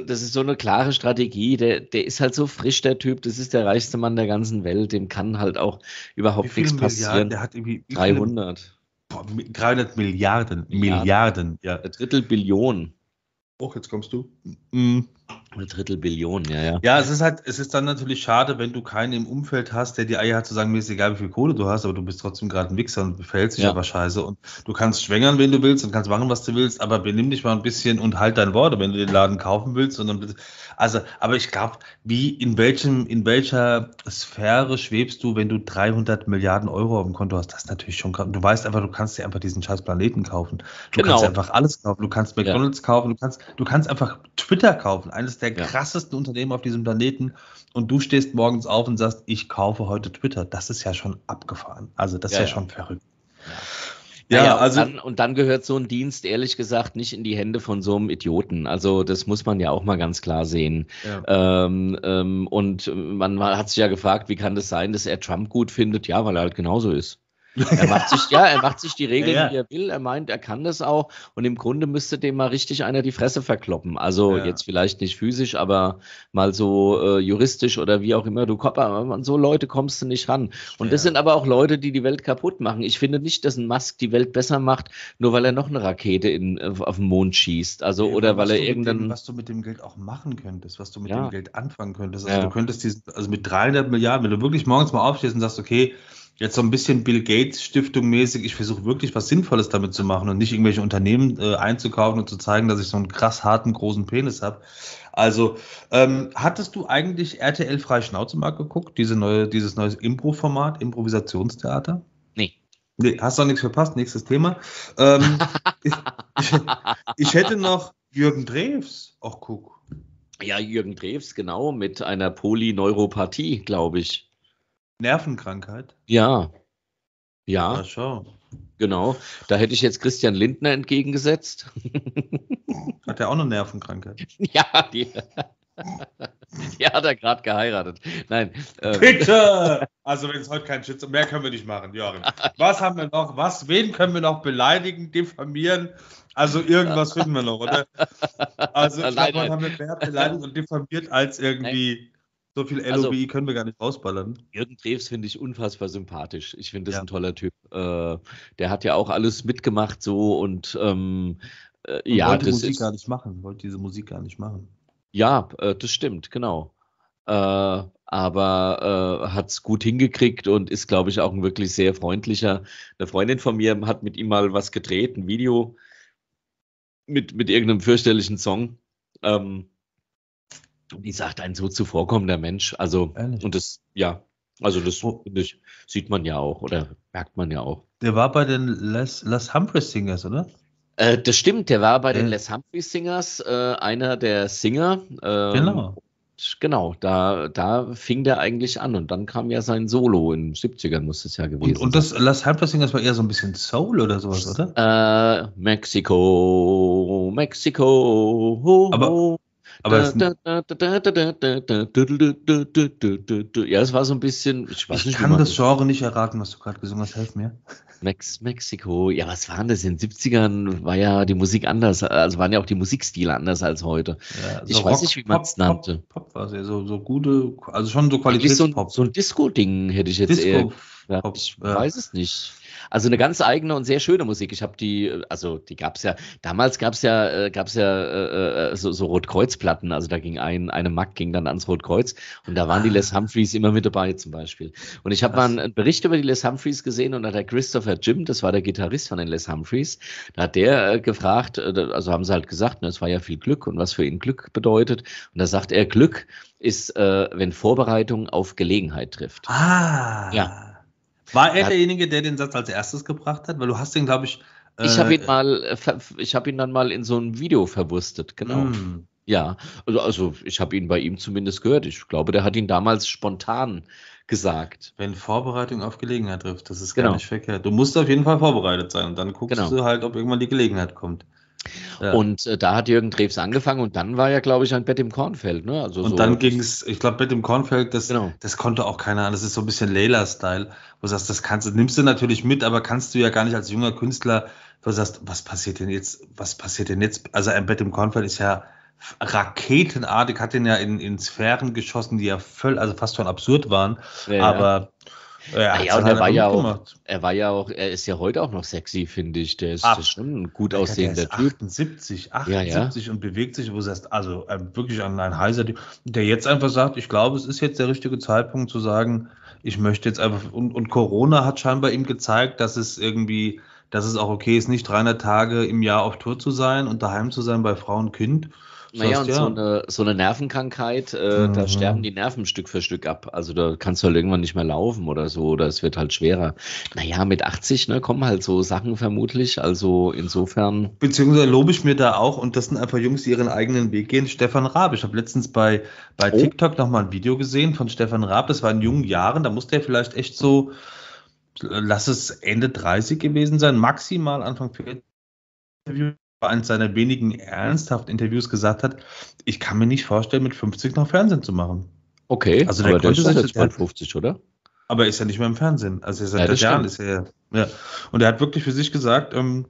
das ist so eine klare Strategie. Der, der ist halt so frisch, der Typ. Das ist der reichste Mann der ganzen Welt. Dem kann halt auch überhaupt nichts passieren. Milliarden? Der hat irgendwie. 300. Boah, 300 Milliarden. Milliarden, Milliarden ja. Der Drittel Billion. Och, jetzt kommst du. Mhm. Eine Drittelbillion, ja, ja. Ja, es ist halt, es ist dann natürlich schade, wenn du keinen im Umfeld hast, der die Eier hat zu sagen, mir ist egal, wie viel Kohle du hast, aber du bist trotzdem gerade ein Wichser und befällst dich ja. aber scheiße. Und du kannst schwängern, wenn du willst und kannst machen, was du willst, aber benimm dich mal ein bisschen und halt dein Wort, wenn du den Laden kaufen willst. Und dann, also, aber ich glaube, wie, in welchem, in welcher Sphäre schwebst du, wenn du 300 Milliarden Euro auf dem Konto hast? Das ist natürlich schon, krass. du weißt einfach, du kannst dir einfach diesen scheiß Planeten kaufen. Du genau. kannst einfach alles kaufen. Du kannst McDonalds ja. kaufen. Du kannst, du kannst einfach Twitter kaufen eines der ja. krassesten Unternehmen auf diesem Planeten. Und du stehst morgens auf und sagst, ich kaufe heute Twitter. Das ist ja schon abgefahren. Also das ja, ist ja, schon verrückt. Ja, naja, also. Und dann, und dann, gehört so ein Dienst, ehrlich gesagt, nicht in die Hände von so einem Idioten. Also, das muss man ja auch mal ganz klar sehen. Ja. Ähm, ähm, und man, man hat sich ja gefragt, wie kann das sein, dass er Trump gut findet? Ja, weil er halt genauso ist. Er macht sich, ja, er macht sich die Regeln, ja, ja. wie er will. Er meint, er kann das auch. Und im Grunde müsste dem mal richtig einer die Fresse verkloppen. Also ja. jetzt vielleicht nicht physisch, aber mal so äh, juristisch oder wie auch immer. Du Kopper, an so Leute kommst du nicht ran. Und das sind aber auch Leute, die die Welt kaputt machen. Ich finde nicht, dass ein Musk die Welt besser macht, nur weil er noch eine Rakete in, äh, auf, den Mond schießt. Also oder weil er irgendein. was du mit dem Geld auch machen könntest, was du mit dem Geld anfangen könntest. Also du könntest diesen, also mit 300 Milliarden, wenn du wirklich morgens mal aufstehst und sagst, okay, jetzt so ein bisschen Bill Gates Stiftung mäßig, ich versuche wirklich was Sinnvolles damit zu machen und nicht irgendwelche Unternehmen äh, einzukaufen und zu zeigen, dass ich so einen krass harten, großen Penis habe. Also, ähm, hattest du eigentlich RTL Frei Schnauze mal geguckt, diese neue, dieses neue Impro-Format, Improvisationstheater? Nee. Nee, hast du nichts verpasst, nächstes Thema. Ähm, ich, ich, ich, hätte noch Jürgen Drews. Ach, guck. Ja, Jürgen Drews, genau, mit einer Polyneuropathie, glaube ich. Nervenkrankheit? Ja. Ja. Na, schau. Genau. Da hätte ich jetzt Christian Lindner entgegengesetzt. Hat er auch eine Nervenkrankheit? Ja, die. Die hat er gerade geheiratet. Nein. Ähm. Bitte! Also, wenn es heute keinen Schütze mehr können wir nicht machen, Jörg. Was haben wir noch? Was? Wen können wir noch beleidigen, diffamieren? Also, irgendwas finden wir noch, oder? Also, ich glaube, haben wir mehr beleidigt und diffamiert als irgendwie. Nein. So viel LOB also, können wir gar nicht rausballern. Jürgen Drews finde ich unfassbar sympathisch. Ich finde das ja. ein toller Typ. Äh, der hat ja auch alles mitgemacht so und ähm, äh, und ja, wollte das Musik ist, gar nicht machen, wollte diese Musik gar nicht machen. Ja, äh, das stimmt, genau. Äh, aber äh, hat es gut hingekriegt und ist, glaube ich, auch ein wirklich sehr freundlicher. Eine Freundin von mir hat mit ihm mal was gedreht, ein Video mit, mit irgendeinem fürchterlichen Song. Ähm, wie sagt ein so zuvorkommender Mensch? Also, Ehrlich? und das, ja, also das oh. ich, sieht man ja auch oder merkt man ja auch. Der war bei den Les, Les Humphreys Singers, oder? Äh, das stimmt, der war bei äh. den Les Humphreys Singers äh, einer der Singer. Ähm, genau. Genau, da, da fing der eigentlich an und dann kam ja sein Solo. In den 70ern muss es ja gewesen sein. Und, und das Las Humphreys Singers war eher so ein bisschen Soul oder sowas, oder? Äh, Mexiko, Mexiko. Ho, ho. Aber aber ja, es war so ein bisschen. Ich, ich kann das Genre nicht erraten, was du gerade gesungen hast. Helf mir. Mex Mexiko. Ja, was waren das? In den 70ern war ja die Musik anders. Also waren ja auch die Musikstile anders als heute. Ja, ich so weiß nicht, wie man es nannte. Pop, Pop war es ja. So, so gute, also schon so Qualitätspop. So ein, so ein Disco-Ding hätte ich jetzt Disco eher. Ja, ich äh, weiß es nicht. Also eine ganz eigene und sehr schöne Musik. Ich habe die, also die gab es ja, damals gab es ja, äh, gab's ja äh, äh, so, so Rotkreuzplatten. Also da ging ein, eine Mack ging dann ans Rotkreuz und da waren die ah. Les Humphreys immer mit dabei zum Beispiel. Und ich habe mal einen Bericht über die Les Humphreys gesehen und da hat der Christopher Jim, das war der Gitarrist von den Les Humphreys, da hat der äh, gefragt, äh, also haben sie halt gesagt, ne, es war ja viel Glück und was für ihn Glück bedeutet. Und da sagt er, Glück ist, äh, wenn Vorbereitung auf Gelegenheit trifft. Ah. Ja. War er ja. derjenige, der den Satz als erstes gebracht hat? Weil du hast den, glaube ich. Äh, ich habe ihn mal, äh, ich habe ihn dann mal in so einem Video verwurstet, genau. Mm. Ja, also, also ich habe ihn bei ihm zumindest gehört. Ich glaube, der hat ihn damals spontan gesagt. Wenn Vorbereitung auf Gelegenheit trifft, das ist genau. gar nicht verkehrt. Du musst auf jeden Fall vorbereitet sein und dann guckst genau. du halt, ob irgendwann die Gelegenheit kommt. Ja. Und äh, da hat Jürgen Drews angefangen und dann war ja, glaube ich, ein Bett im Kornfeld. Ne? Also und so dann ging es, ich glaube, Bett im Kornfeld, das, genau. das konnte auch keiner an. Das ist so ein bisschen Layla-Style, wo du sagst, das kannst du, nimmst du natürlich mit, aber kannst du ja gar nicht als junger Künstler, wo du sagst, was passiert denn jetzt, was passiert denn jetzt? Also ein Bett im Kornfeld ist ja raketenartig, hat den ja in, in Sphären geschossen, die ja völlig, also fast schon absurd waren. Ja, aber ja, ja und er war ja auch, er war ja auch, er ist ja heute auch noch sexy, finde ich. Der ist, Ab, schon ein gut aussehender Typ. 78, 78 ja, ja. und bewegt sich, wo du sagst, also ähm, wirklich ein, ein heißer Typ, der jetzt einfach sagt, ich glaube, es ist jetzt der richtige Zeitpunkt zu sagen, ich möchte jetzt einfach, und, und Corona hat scheinbar ihm gezeigt, dass es irgendwie, dass es auch okay ist, nicht 300 Tage im Jahr auf Tour zu sein und daheim zu sein bei Frau und Kind naja, und ja. so, eine, so eine Nervenkrankheit, äh, mhm. da sterben die Nerven Stück für Stück ab. Also da kannst du halt irgendwann nicht mehr laufen oder so, oder es wird halt schwerer. Naja, mit 80 ne, kommen halt so Sachen vermutlich, also insofern. Beziehungsweise lobe ich mir da auch, und das sind einfach Jungs, die ihren eigenen Weg gehen, Stefan Raab. Ich habe letztens bei, bei oh. TikTok nochmal ein Video gesehen von Stefan Raab, das war in jungen Jahren, da musste er vielleicht echt so, lass es Ende 30 gewesen sein, maximal Anfang 40 eines seiner wenigen ernsthaften Interviews gesagt hat, ich kann mir nicht vorstellen, mit 50 noch Fernsehen zu machen. Okay, also der, aber der sich jetzt mal 50, oder? Aber ist ja nicht mehr im Fernsehen. Also seit ja, Jahren ist er ja. Und er hat wirklich für sich gesagt, ähm,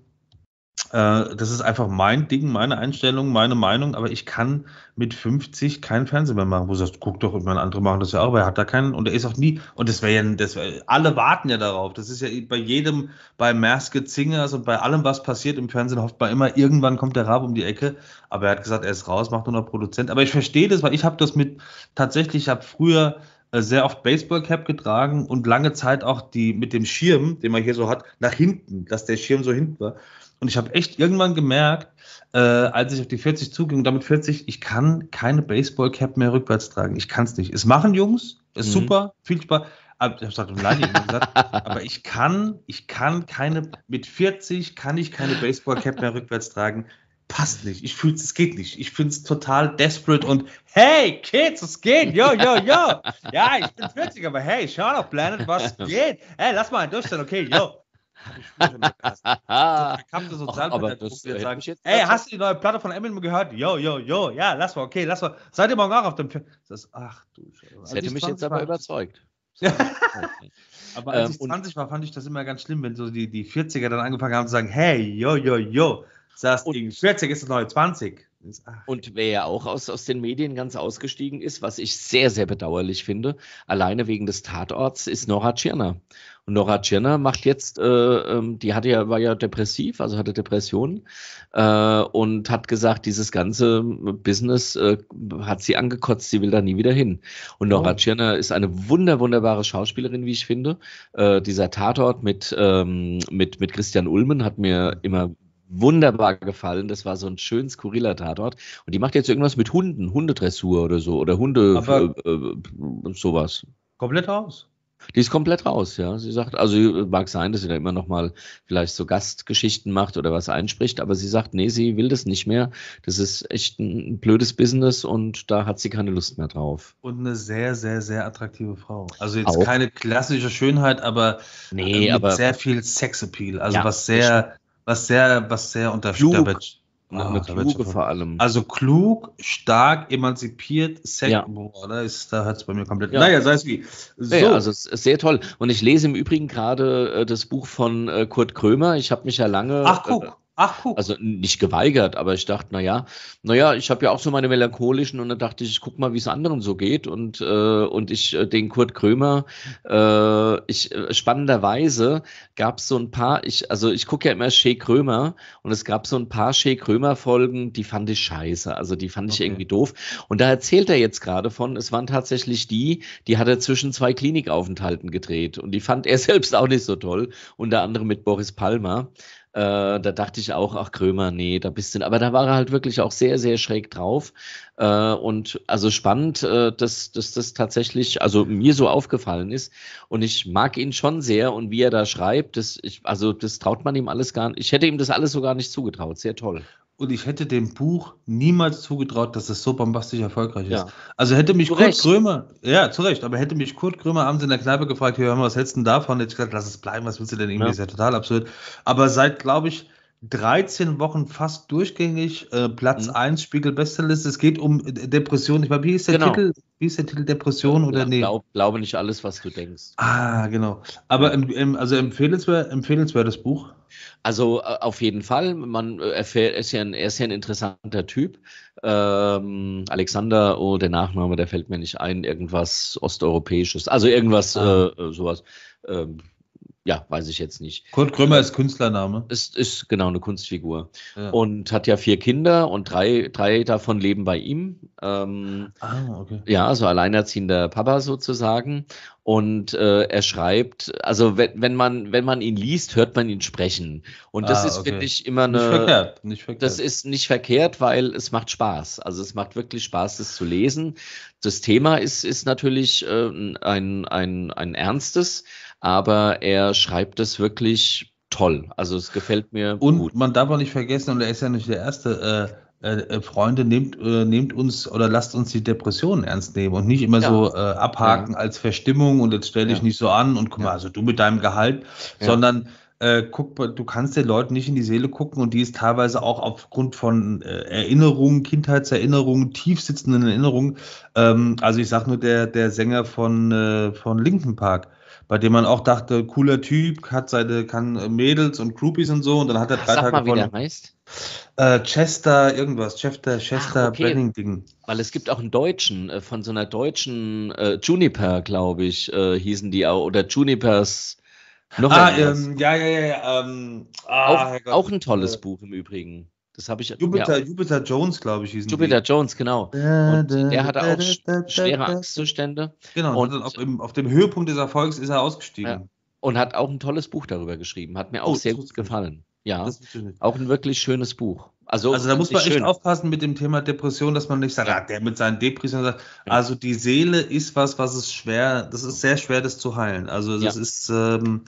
äh, das ist einfach mein Ding, meine Einstellung, meine Meinung, aber ich kann mit 50 keinen Fernsehen mehr machen, wo du sagst, guck doch, ich meine, andere machen das ja auch, aber er hat da keinen und er ist auch nie, und das wäre ja, das wär, alle warten ja darauf, das ist ja bei jedem, bei Maske Singers und bei allem, was passiert im Fernsehen, hofft man immer, irgendwann kommt der Rabe um die Ecke, aber er hat gesagt, er ist raus, macht nur noch Produzent, aber ich verstehe das, weil ich habe das mit, tatsächlich, ich habe früher äh, sehr oft Baseballcap getragen und lange Zeit auch die mit dem Schirm, den man hier so hat, nach hinten, dass der Schirm so hinten war. Und ich habe echt irgendwann gemerkt, äh, als ich auf die 40 zuging, damit 40, ich kann keine Baseball-Cap mehr rückwärts tragen. Ich kann es nicht. Es machen Jungs, ist mhm. super, viel Spaß. Aber ich habe gesagt, gesagt, aber ich kann, ich kann keine, mit 40 kann ich keine Baseball-Cap mehr rückwärts tragen. Passt nicht. Ich fühle es, es geht nicht. Ich finde es total desperate und hey, Kids, es geht. Yo, yo, yo. Ja, ich bin 40, aber hey, schau doch, Planet, was geht. Hey, lass mal einen durchstellen. Okay, yo. Ich spüre schon das. so verkappte Sozialpädagogik wird sagen, jetzt ey, hast du die neue Platte von Eminem gehört? Jo, jo, jo, ja, lass mal, okay, lass mal. Seid ihr morgen auch auf dem Film? Das, ach du Scheiße. Das hätte mich jetzt aber überzeugt. aber als ähm, ich 20 war, fand ich das immer ganz schlimm, wenn so die, die 40er dann angefangen haben zu sagen, hey, jo, jo, jo, sagst du, 40 ist das neue 20. Und wer ja auch aus, aus den Medien ganz ausgestiegen ist, was ich sehr, sehr bedauerlich finde, alleine wegen des Tatorts, ist Nora Tschirner. Und Nora Tschirner macht jetzt, äh, ähm, die hatte ja, war ja depressiv, also hatte Depressionen äh, und hat gesagt, dieses ganze Business äh, hat sie angekotzt, sie will da nie wieder hin. Und Nora oh. Tschirner ist eine wunder, wunderbare Schauspielerin, wie ich finde. Äh, dieser Tatort mit, ähm, mit, mit Christian Ulmen hat mir immer wunderbar gefallen. Das war so ein schön skurriler Tatort. Und die macht jetzt irgendwas mit Hunden, Hundedressur oder so oder Hunde, äh, äh sowas. Komplett aus. Die ist komplett raus, ja. Sie sagt, also mag sein, dass sie da immer noch mal vielleicht so Gastgeschichten macht oder was einspricht, aber sie sagt, nee, sie will das nicht mehr. Das ist echt ein blödes Business und da hat sie keine Lust mehr drauf. Und eine sehr, sehr, sehr attraktive Frau. Also jetzt Auch. keine klassische Schönheit, aber nee, ähm, mit aber sehr viel Sexappeal. Also ja, was sehr, was sehr, was sehr unterstützt. Ah, kluge vor allem. Also klug, stark, emanzipiert, sexy. ja. da, ist, da hat es bei mir komplett. Ja. Naja, sei es wie. So. Ja, also es ist sehr toll. Und ich lese im Übrigen gerade äh, das Buch von äh, Kurt Krömer. Ich habe mich ja lange. Ach, guck. Äh, Ach, puh. Also nicht geweigert, aber ich dachte, naja, naja, ich habe ja auch so meine melancholischen und dann dachte ich, ich guck mal, wie es anderen so geht. Und, äh, und ich, äh, den Kurt Krömer, äh, ich, äh, spannenderweise gab es so ein paar, ich, also ich gucke ja immer Shea Krömer und es gab so ein paar Shea Krömer-Folgen, die fand ich scheiße. Also die fand okay. ich irgendwie doof. Und da erzählt er jetzt gerade von, es waren tatsächlich die, die hat er zwischen zwei Klinikaufenthalten gedreht. Und die fand er selbst auch nicht so toll, unter anderem mit Boris Palmer. Äh, da dachte ich auch, ach Krömer, nee, da bist du. Aber da war er halt wirklich auch sehr, sehr schräg drauf. Äh, und also spannend, äh, dass, dass das tatsächlich, also mir so aufgefallen ist. Und ich mag ihn schon sehr und wie er da schreibt, das, ich, also das traut man ihm alles gar nicht. Ich hätte ihm das alles so gar nicht zugetraut. Sehr toll. Und ich hätte dem Buch niemals zugetraut, dass es so bombastisch erfolgreich ist. Ja. Also hätte mich zu Kurt Krömer, ja, zu Recht, aber hätte mich Kurt Krömer abends in der Kneipe gefragt, hör mal, was hältst du denn davon? Hätte ich gesagt, lass es bleiben, was willst du denn irgendwie? Ja. Das ist ja total absurd. Aber seit, glaube ich, 13 Wochen fast durchgängig, äh, Platz mhm. 1 Spiegel Bestsellerliste. Es geht um äh, Depression. Ich meine, wie ist der genau. Titel? Wie ist der Titel Depression oder nee? Glaub, glaube nicht alles, was du denkst. Ah, genau. Aber im, ähm, im, also empfehlenswert, empfehlenswertes Buch. Also äh, auf jeden Fall. Man äh, erfährt, er ist ja ein, er ist ja ein interessanter Typ. Ähm, Alexander, oh, der Nachname, der fällt mir nicht ein. Irgendwas osteuropäisches, also irgendwas ah. äh, sowas. Ähm, ja, weiß ich jetzt nicht. Kurt Krömer äh, ist Künstlername. Ist, ist genau eine Kunstfigur. Ja. Und hat ja vier Kinder und drei, drei davon leben bei ihm. Ähm, ah, okay. Ja, so also alleinerziehender Papa sozusagen. Und äh, er schreibt, also wenn, wenn, man, wenn man ihn liest, hört man ihn sprechen. Und das ah, ist, okay. finde ich, immer eine. Nicht verkehrt, nicht verkehrt. Das ist nicht verkehrt, weil es macht Spaß. Also es macht wirklich Spaß, das zu lesen. Das Thema ist, ist natürlich äh, ein, ein, ein ernstes aber er schreibt es wirklich toll. Also es gefällt mir. Und gut. man darf auch nicht vergessen, und er ist ja nicht der erste. Äh, äh, äh Freunde, nehmt, äh, nehmt uns oder lasst uns die Depressionen ernst nehmen und nicht immer ja. so äh, abhaken ja. als Verstimmung und jetzt stell dich ja. nicht so an und guck mal, also du mit deinem Gehalt, sondern guck, du kannst den Leuten nicht in die Seele gucken und die ist teilweise auch aufgrund von Erinnerungen, Kindheitserinnerungen, tiefsitzenden Erinnerungen. Ähm, also ich sag nur der, der Sänger von, von Linken Park bei dem man auch dachte, cooler Typ, hat seine, kann äh, Mädels und Groupies und so und dann hat er drei Ach, Tage mal, voll. Wie der heißt. Äh, Chester, irgendwas, Chester, Chester, Ach, okay. Brenningding. Weil es gibt auch einen Deutschen, äh, von so einer deutschen äh, Juniper, glaube ich, äh, hießen die auch, oder Junipers. Noch ah, ähm, ja, ja, ja, ja. Ähm, ah, auch, auch, ein tolles Buch im Übrigen. Das habe ich. Jupiter, ja. Jupiter Jones, glaube ich, hieß Jupiter die. Jones, genau. Und der hatte auch schwere Angstzustände. Genau, und auf, im, auf, dem Höhepunkt des Erfolgs ist er ausgestiegen. Ja. Und hat auch ein tolles Buch darüber geschrieben. Hat mir oh, auch oh, sehr gut gefallen. Ja, auch ein wirklich schönes Buch. Also, also da muss man echt schön. aufpassen mit dem Thema Depression, dass man nicht sagt, ah, der mit seinen Depressionen sagt, ja. also die Seele ist was, was ist schwer, das ist sehr schwer, das zu heilen. Also das ja. ist, ähm,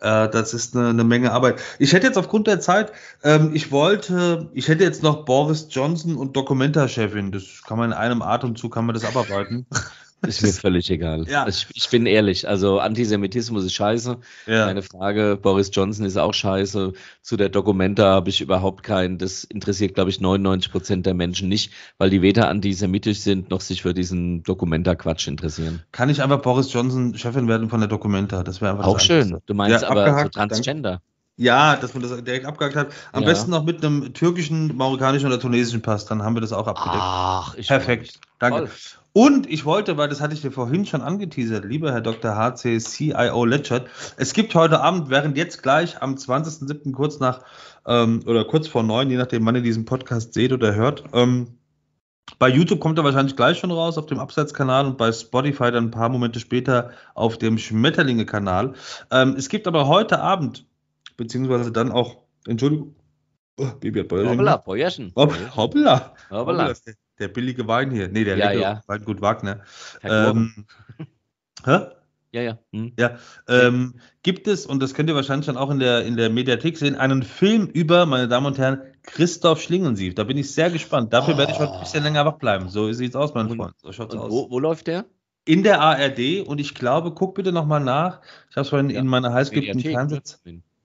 äh, das ist eine, eine, Menge Arbeit. Ich hätte jetzt aufgrund der Zeit, ähm, ich wollte, ich hätte jetzt noch Boris Johnson und Dokumenta-Chefin, das kann man in einem Atemzug, kann man das abarbeiten. Ist mir völlig egal. Ja. Also ich, ich, bin ehrlich. Also Antisemitismus ist scheiße. Ja. Meine Frage, Boris Johnson ist auch scheiße. Zu der Dokumenta habe ich überhaupt keinen. Das interessiert, glaube ich, 99 Prozent der Menschen nicht, weil die weder antisemitisch sind, noch sich für diesen Dokumenta-Quatsch interessieren. Kann ich einfach Boris Johnson Chefin werden von der Dokumenta? Das wäre einfach Auch schön. Du meinst ja, aber so Transgender. Danke. Ja, dass man das direkt abgehakt hat. Am ja. besten noch mit einem türkischen, marokkanischen oder tunesischen Pass, dann haben wir das auch abgedeckt. Ach, ich Perfekt, danke. Voll. Und ich wollte, weil das hatte ich dir vorhin schon angeteasert, lieber Herr Dr. HC CIO Letchert, es gibt heute Abend, während jetzt gleich am 20.07. kurz nach ähm, oder kurz vor neun, je nachdem, wann ihr diesen Podcast seht oder hört, ähm, bei YouTube kommt er wahrscheinlich gleich schon raus auf dem Abseitskanal und bei Spotify dann ein paar Momente später auf dem Schmetterlinge-Kanal. Ähm, es gibt aber heute Abend, beziehungsweise dann auch, Entschuldigung, Oh, Baby hat Bäuerchen. Hoppla, Bäuerchen. Hoppla. Hoppla. Hoppla. Der billige Wein hier. Nee, der ja, ja. Weingut Wagner. Ähm, hä? Ja, ja. Hm. ja ähm, gibt es, und das könnt ihr wahrscheinlich dann auch in der, in der Mediathek sehen, einen Film über, meine Damen und Herren, Christoph Schlingensief. Da bin ich sehr gespannt. Dafür oh. werde ich heute ein bisschen oh. länger wach bleiben. So sieht es aus, mein und, Freund. So schaut's aus. Wo, wo läuft der? in der ARD und ich glaube, guck bitte nochmal nach. Ich habe es vorhin ja, in meiner heißgeliebten ne? Fernsehs.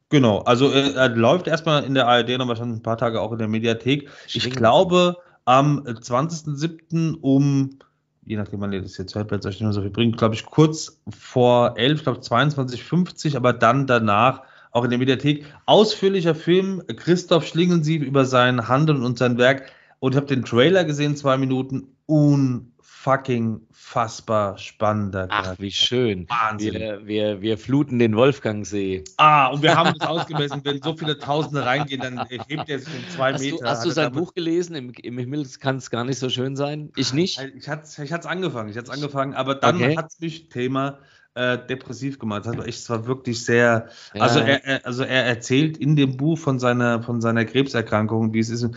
Genau, also er, äh, er läuft erstmal in der ARD und wahrscheinlich ein paar Tage auch in der Mediathek. Ich glaube, am 20.07. Äh, um, je nachdem, wann ihr das jetzt hört, wird es euch nicht mehr so viel bringen, glaube ich, kurz vor 11, ich glaube 22.50, aber dann danach auch in der Mediathek. Ausführlicher Film, Christoph Schlingensief über sein Handeln und sein Werk. Und ich habe den Trailer gesehen, zwei Minuten. Un fucking fassbar spannender Charakter. Ach, wie schön. Wahnsinn. Wir, wir, wir fluten den Wolfgangsee. Ah, und wir haben uns ausgemessen, wenn so viele Tausende reingehen, dann hebt er sich um zwei hast Meter. Du, hast du sein Buch gelesen? Im, Im Himmel kann es gar nicht so schön sein. Ich nicht? Ich hatte es ich angefangen, ich hatte angefangen, aber dann okay. hat es mich Thema äh, depressiv gemacht. Das war echt zwar wirklich sehr. Also, er, er, also er erzählt in dem Buch von seiner, von seiner Krebserkrankung, wie es ist.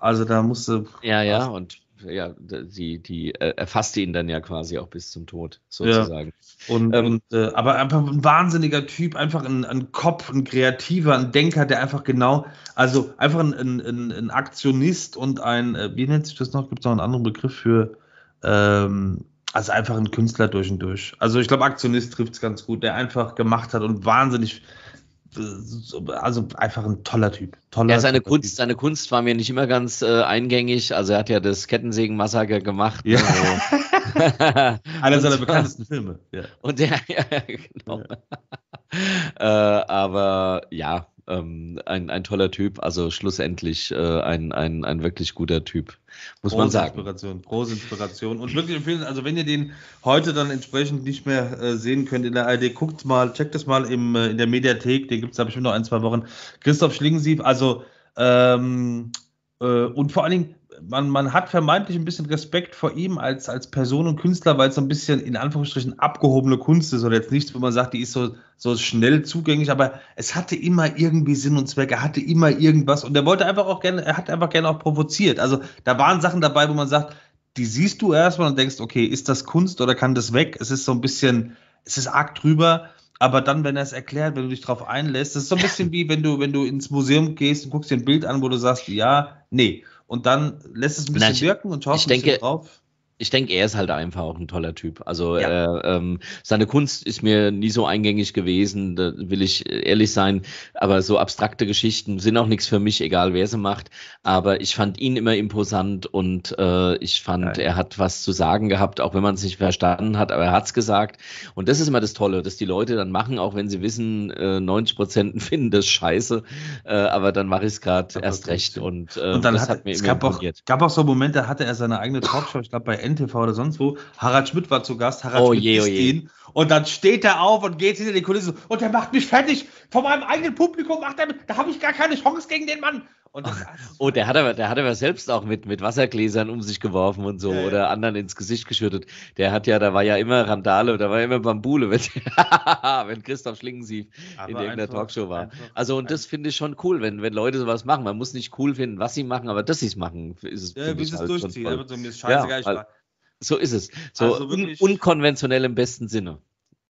Also da musste. Ja, ja, und ja, die, die äh, erfasste ihn dann ja quasi auch bis zum Tod, sozusagen. Ja. Und, ähm, und äh, aber einfach ein wahnsinniger Typ, einfach ein, ein Kopf, ein Kreativer, ein Denker, der einfach genau, also einfach ein, ein, ein Aktionist und ein, äh, wie nennt sich das noch? Gibt es noch einen anderen Begriff für? Ähm, also einfach ein Künstler durch und durch. Also ich glaube, Aktionist trifft es ganz gut, der einfach gemacht hat und wahnsinnig also einfach ein toller Typ. Toller, ja, seine Kunst, seine Kunst war mir nicht immer ganz äh, eingängig. Also er hat ja das Kettensägenmassaker gemacht. Ja. Also. Einer seiner bekanntesten Filme. Ja. Und der, ja, genau. Ja. äh, aber ja, ähm, ein, ein toller Typ, also schlussendlich äh, ein, ein, ein wirklich guter Typ, muss große man sagen. Inspiration, große Inspiration und wirklich empfehlen, also wenn ihr den heute dann entsprechend nicht mehr äh, sehen könnt in der ARD, guckt mal, checkt das mal im, äh, in der Mediathek, den gibt es da bestimmt noch ein, zwei Wochen. Christoph Schlingensieb, also ähm, äh, und vor allen Dingen, man, man hat vermeintlich ein bisschen Respekt vor ihm als, als Person und Künstler, weil es so ein bisschen in Anführungsstrichen abgehobene Kunst ist oder jetzt nichts, wo man sagt, die ist so, so schnell zugänglich, aber es hatte immer irgendwie Sinn und Zweck, er hatte immer irgendwas und er wollte einfach auch gerne, er hat einfach gerne auch provoziert. Also da waren Sachen dabei, wo man sagt, die siehst du erstmal und denkst, okay, ist das Kunst oder kann das weg? Es ist so ein bisschen, es ist arg drüber. Aber dann, wenn er es erklärt, wenn du dich darauf einlässt, das ist so ein bisschen wie, wenn du, wenn du ins Museum gehst und guckst dir ein Bild an, wo du sagst, ja, nee und dann lässt es ein bisschen Na, ich, wirken und hoffen ich denke, drauf ich denke, er ist halt einfach auch ein toller Typ. Also ja. äh, ähm, seine Kunst ist mir nie so eingängig gewesen, da will ich ehrlich sein. Aber so abstrakte Geschichten sind auch nichts für mich, egal wer sie macht. Aber ich fand ihn immer imposant und äh, ich fand, Nein. er hat was zu sagen gehabt, auch wenn man es nicht verstanden hat, aber er hat es gesagt. Und das ist immer das Tolle, dass die Leute dann machen, auch wenn sie wissen, äh, 90 Prozent finden das scheiße, äh, aber dann mache ich es gerade erst recht. Und, äh, und dann das hat, hat mir es gab auch, gab auch, so Momente, da hatte er seine eigene Talkshow, ich glaube bei NTV oder sonst wo. Harald Schmidt war zu Gast. Harald oh Schmidt je, oh je. Und dann steht er auf und geht hinter die Kulissen und der macht mich fertig. Von meinem eigenen Publikum macht er, da habe ich gar keine Chance gegen den Mann. Und das, oh, der hat aber, der hat aber selbst auch mit, mit Wassergläsern um sich geworfen und so ja, oder ja. anderen ins Gesicht geschüttet. Der hat ja, da war ja immer Randale, da war immer Bambule, wenn, wenn Christoph Schlingensief aber in irgendeiner einfach, Talkshow war. Einfach, also, und das finde ich schon cool, wenn, wenn Leute sowas machen. Man muss nicht cool finden, was sie machen, aber dass sie es machen, ist es ja, wie sie es halt durchziehen. So, mir ist scheißegal, ja, ich halt war, so ist es. So also un unkonventionell im besten Sinne.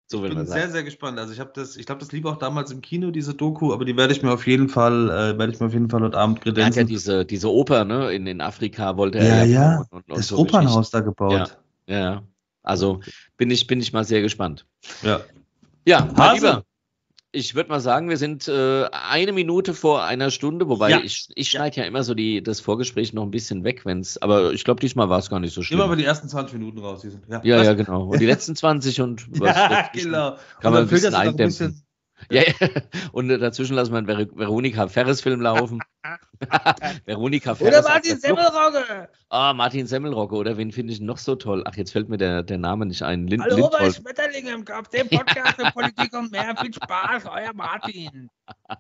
So ich bin sehr, sagen. sehr gespannt. Also ich habe das, ich glaube, das liebe auch damals im Kino, diese Doku, aber die werde ich mir auf jeden Fall, äh, werde ich mir auf jeden Fall heute Abend kredenzen. Er ja diese, diese Oper, ne? In, in Afrika wollte er. Ja, ja. Und, und, und das so Opernhaus da gebaut. Ja, ja. Also bin ich, bin ich mal sehr gespannt. Ja. Ja, Hase ich würde mal sagen, wir sind äh, eine Minute vor einer Stunde, wobei ja. ich, ich schneide ja. ja immer so die, das Vorgespräch noch ein bisschen weg, wenn es, aber ich glaube, diesmal war es gar nicht so schlimm. Immer mal die ersten 20 Minuten raus. Die Sind, ja, ja, ja, genau. Und die letzten 20 und was, ja, genau. Kann und man ein bisschen eindämpfen. Ein bisschen, ja, ja, und dazwischen lassen wir einen Veronika Ferres-Film laufen. Veronika Ferres. Oder Martin Semmelrocke. Ah, Martin Semmelrocke. oder wen finde ich noch so toll? Ach, jetzt fällt mir der, der Name nicht ein. Lin Hallo, Lindholm. Schmetterlinge im Kopf, dem Podcast für Politik und mehr. Viel Spaß, euer Martin. Ich ah,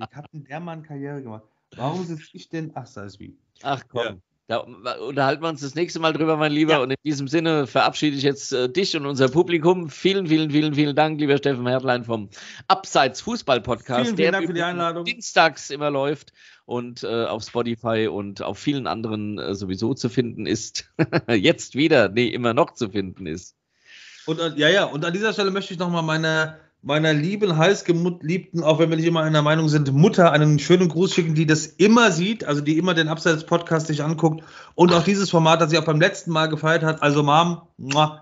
habe hat denn der Mann Karriere gemacht? Warum sitze ich denn? Ach, sei es wie. Ach komm. Ja. Da unterhalten wir uns das nächste Mal drüber, mein Lieber. Ja. Und in diesem Sinne verabschiede ich jetzt äh, dich und unser Publikum. Vielen, vielen, vielen, vielen Dank, lieber Steffen Hertlein vom Abseits Fußball Podcast, vielen, vielen der Dank für die Einladung. dienstags immer läuft und äh, auf Spotify und auf vielen anderen äh, sowieso zu finden ist. jetzt wieder, nee, immer noch zu finden ist. Und ja, ja, und an dieser Stelle möchte ich nochmal meine meiner lieben, heißgeliebten, auch wenn wir nicht immer einer Meinung sind, Mutter einen schönen Gruß schicken, die das immer sieht, also die immer den Abseits-Podcast sich anguckt und auch dieses Format, das sie auch beim letzten Mal gefeiert hat. Also Mom,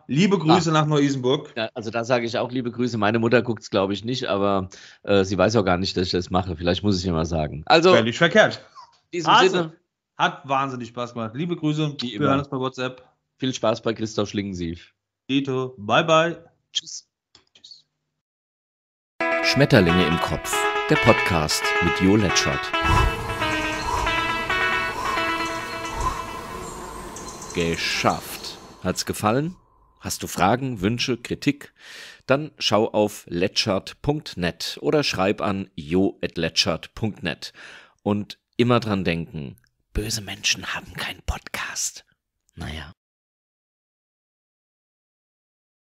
liebe Grüße ah. nach Neu-Isenburg. Ja, also da sage ich auch liebe Grüße. Meine Mutter guckt es, glaube ich, nicht, aber äh, sie weiß auch gar nicht, dass ich das mache. Vielleicht muss ich ihr mal sagen. Also, Wäre nicht verkehrt. In diesem also, hat wahnsinnig Spaß gemacht. Liebe Grüße, wir hören uns bei WhatsApp. Viel Spaß bei Christoph Schlingensief. Dito, bye bye. Tschüss. Schmetterlinge im Kopf, der Podcast mit Jo Letschert. Geschafft. Hat's gefallen? Hast du Fragen, Wünsche, Kritik? Dann schau auf letschert.net oder schreib an jo.letschert.net. Und immer dran denken, böse Menschen haben keinen Podcast. Naja.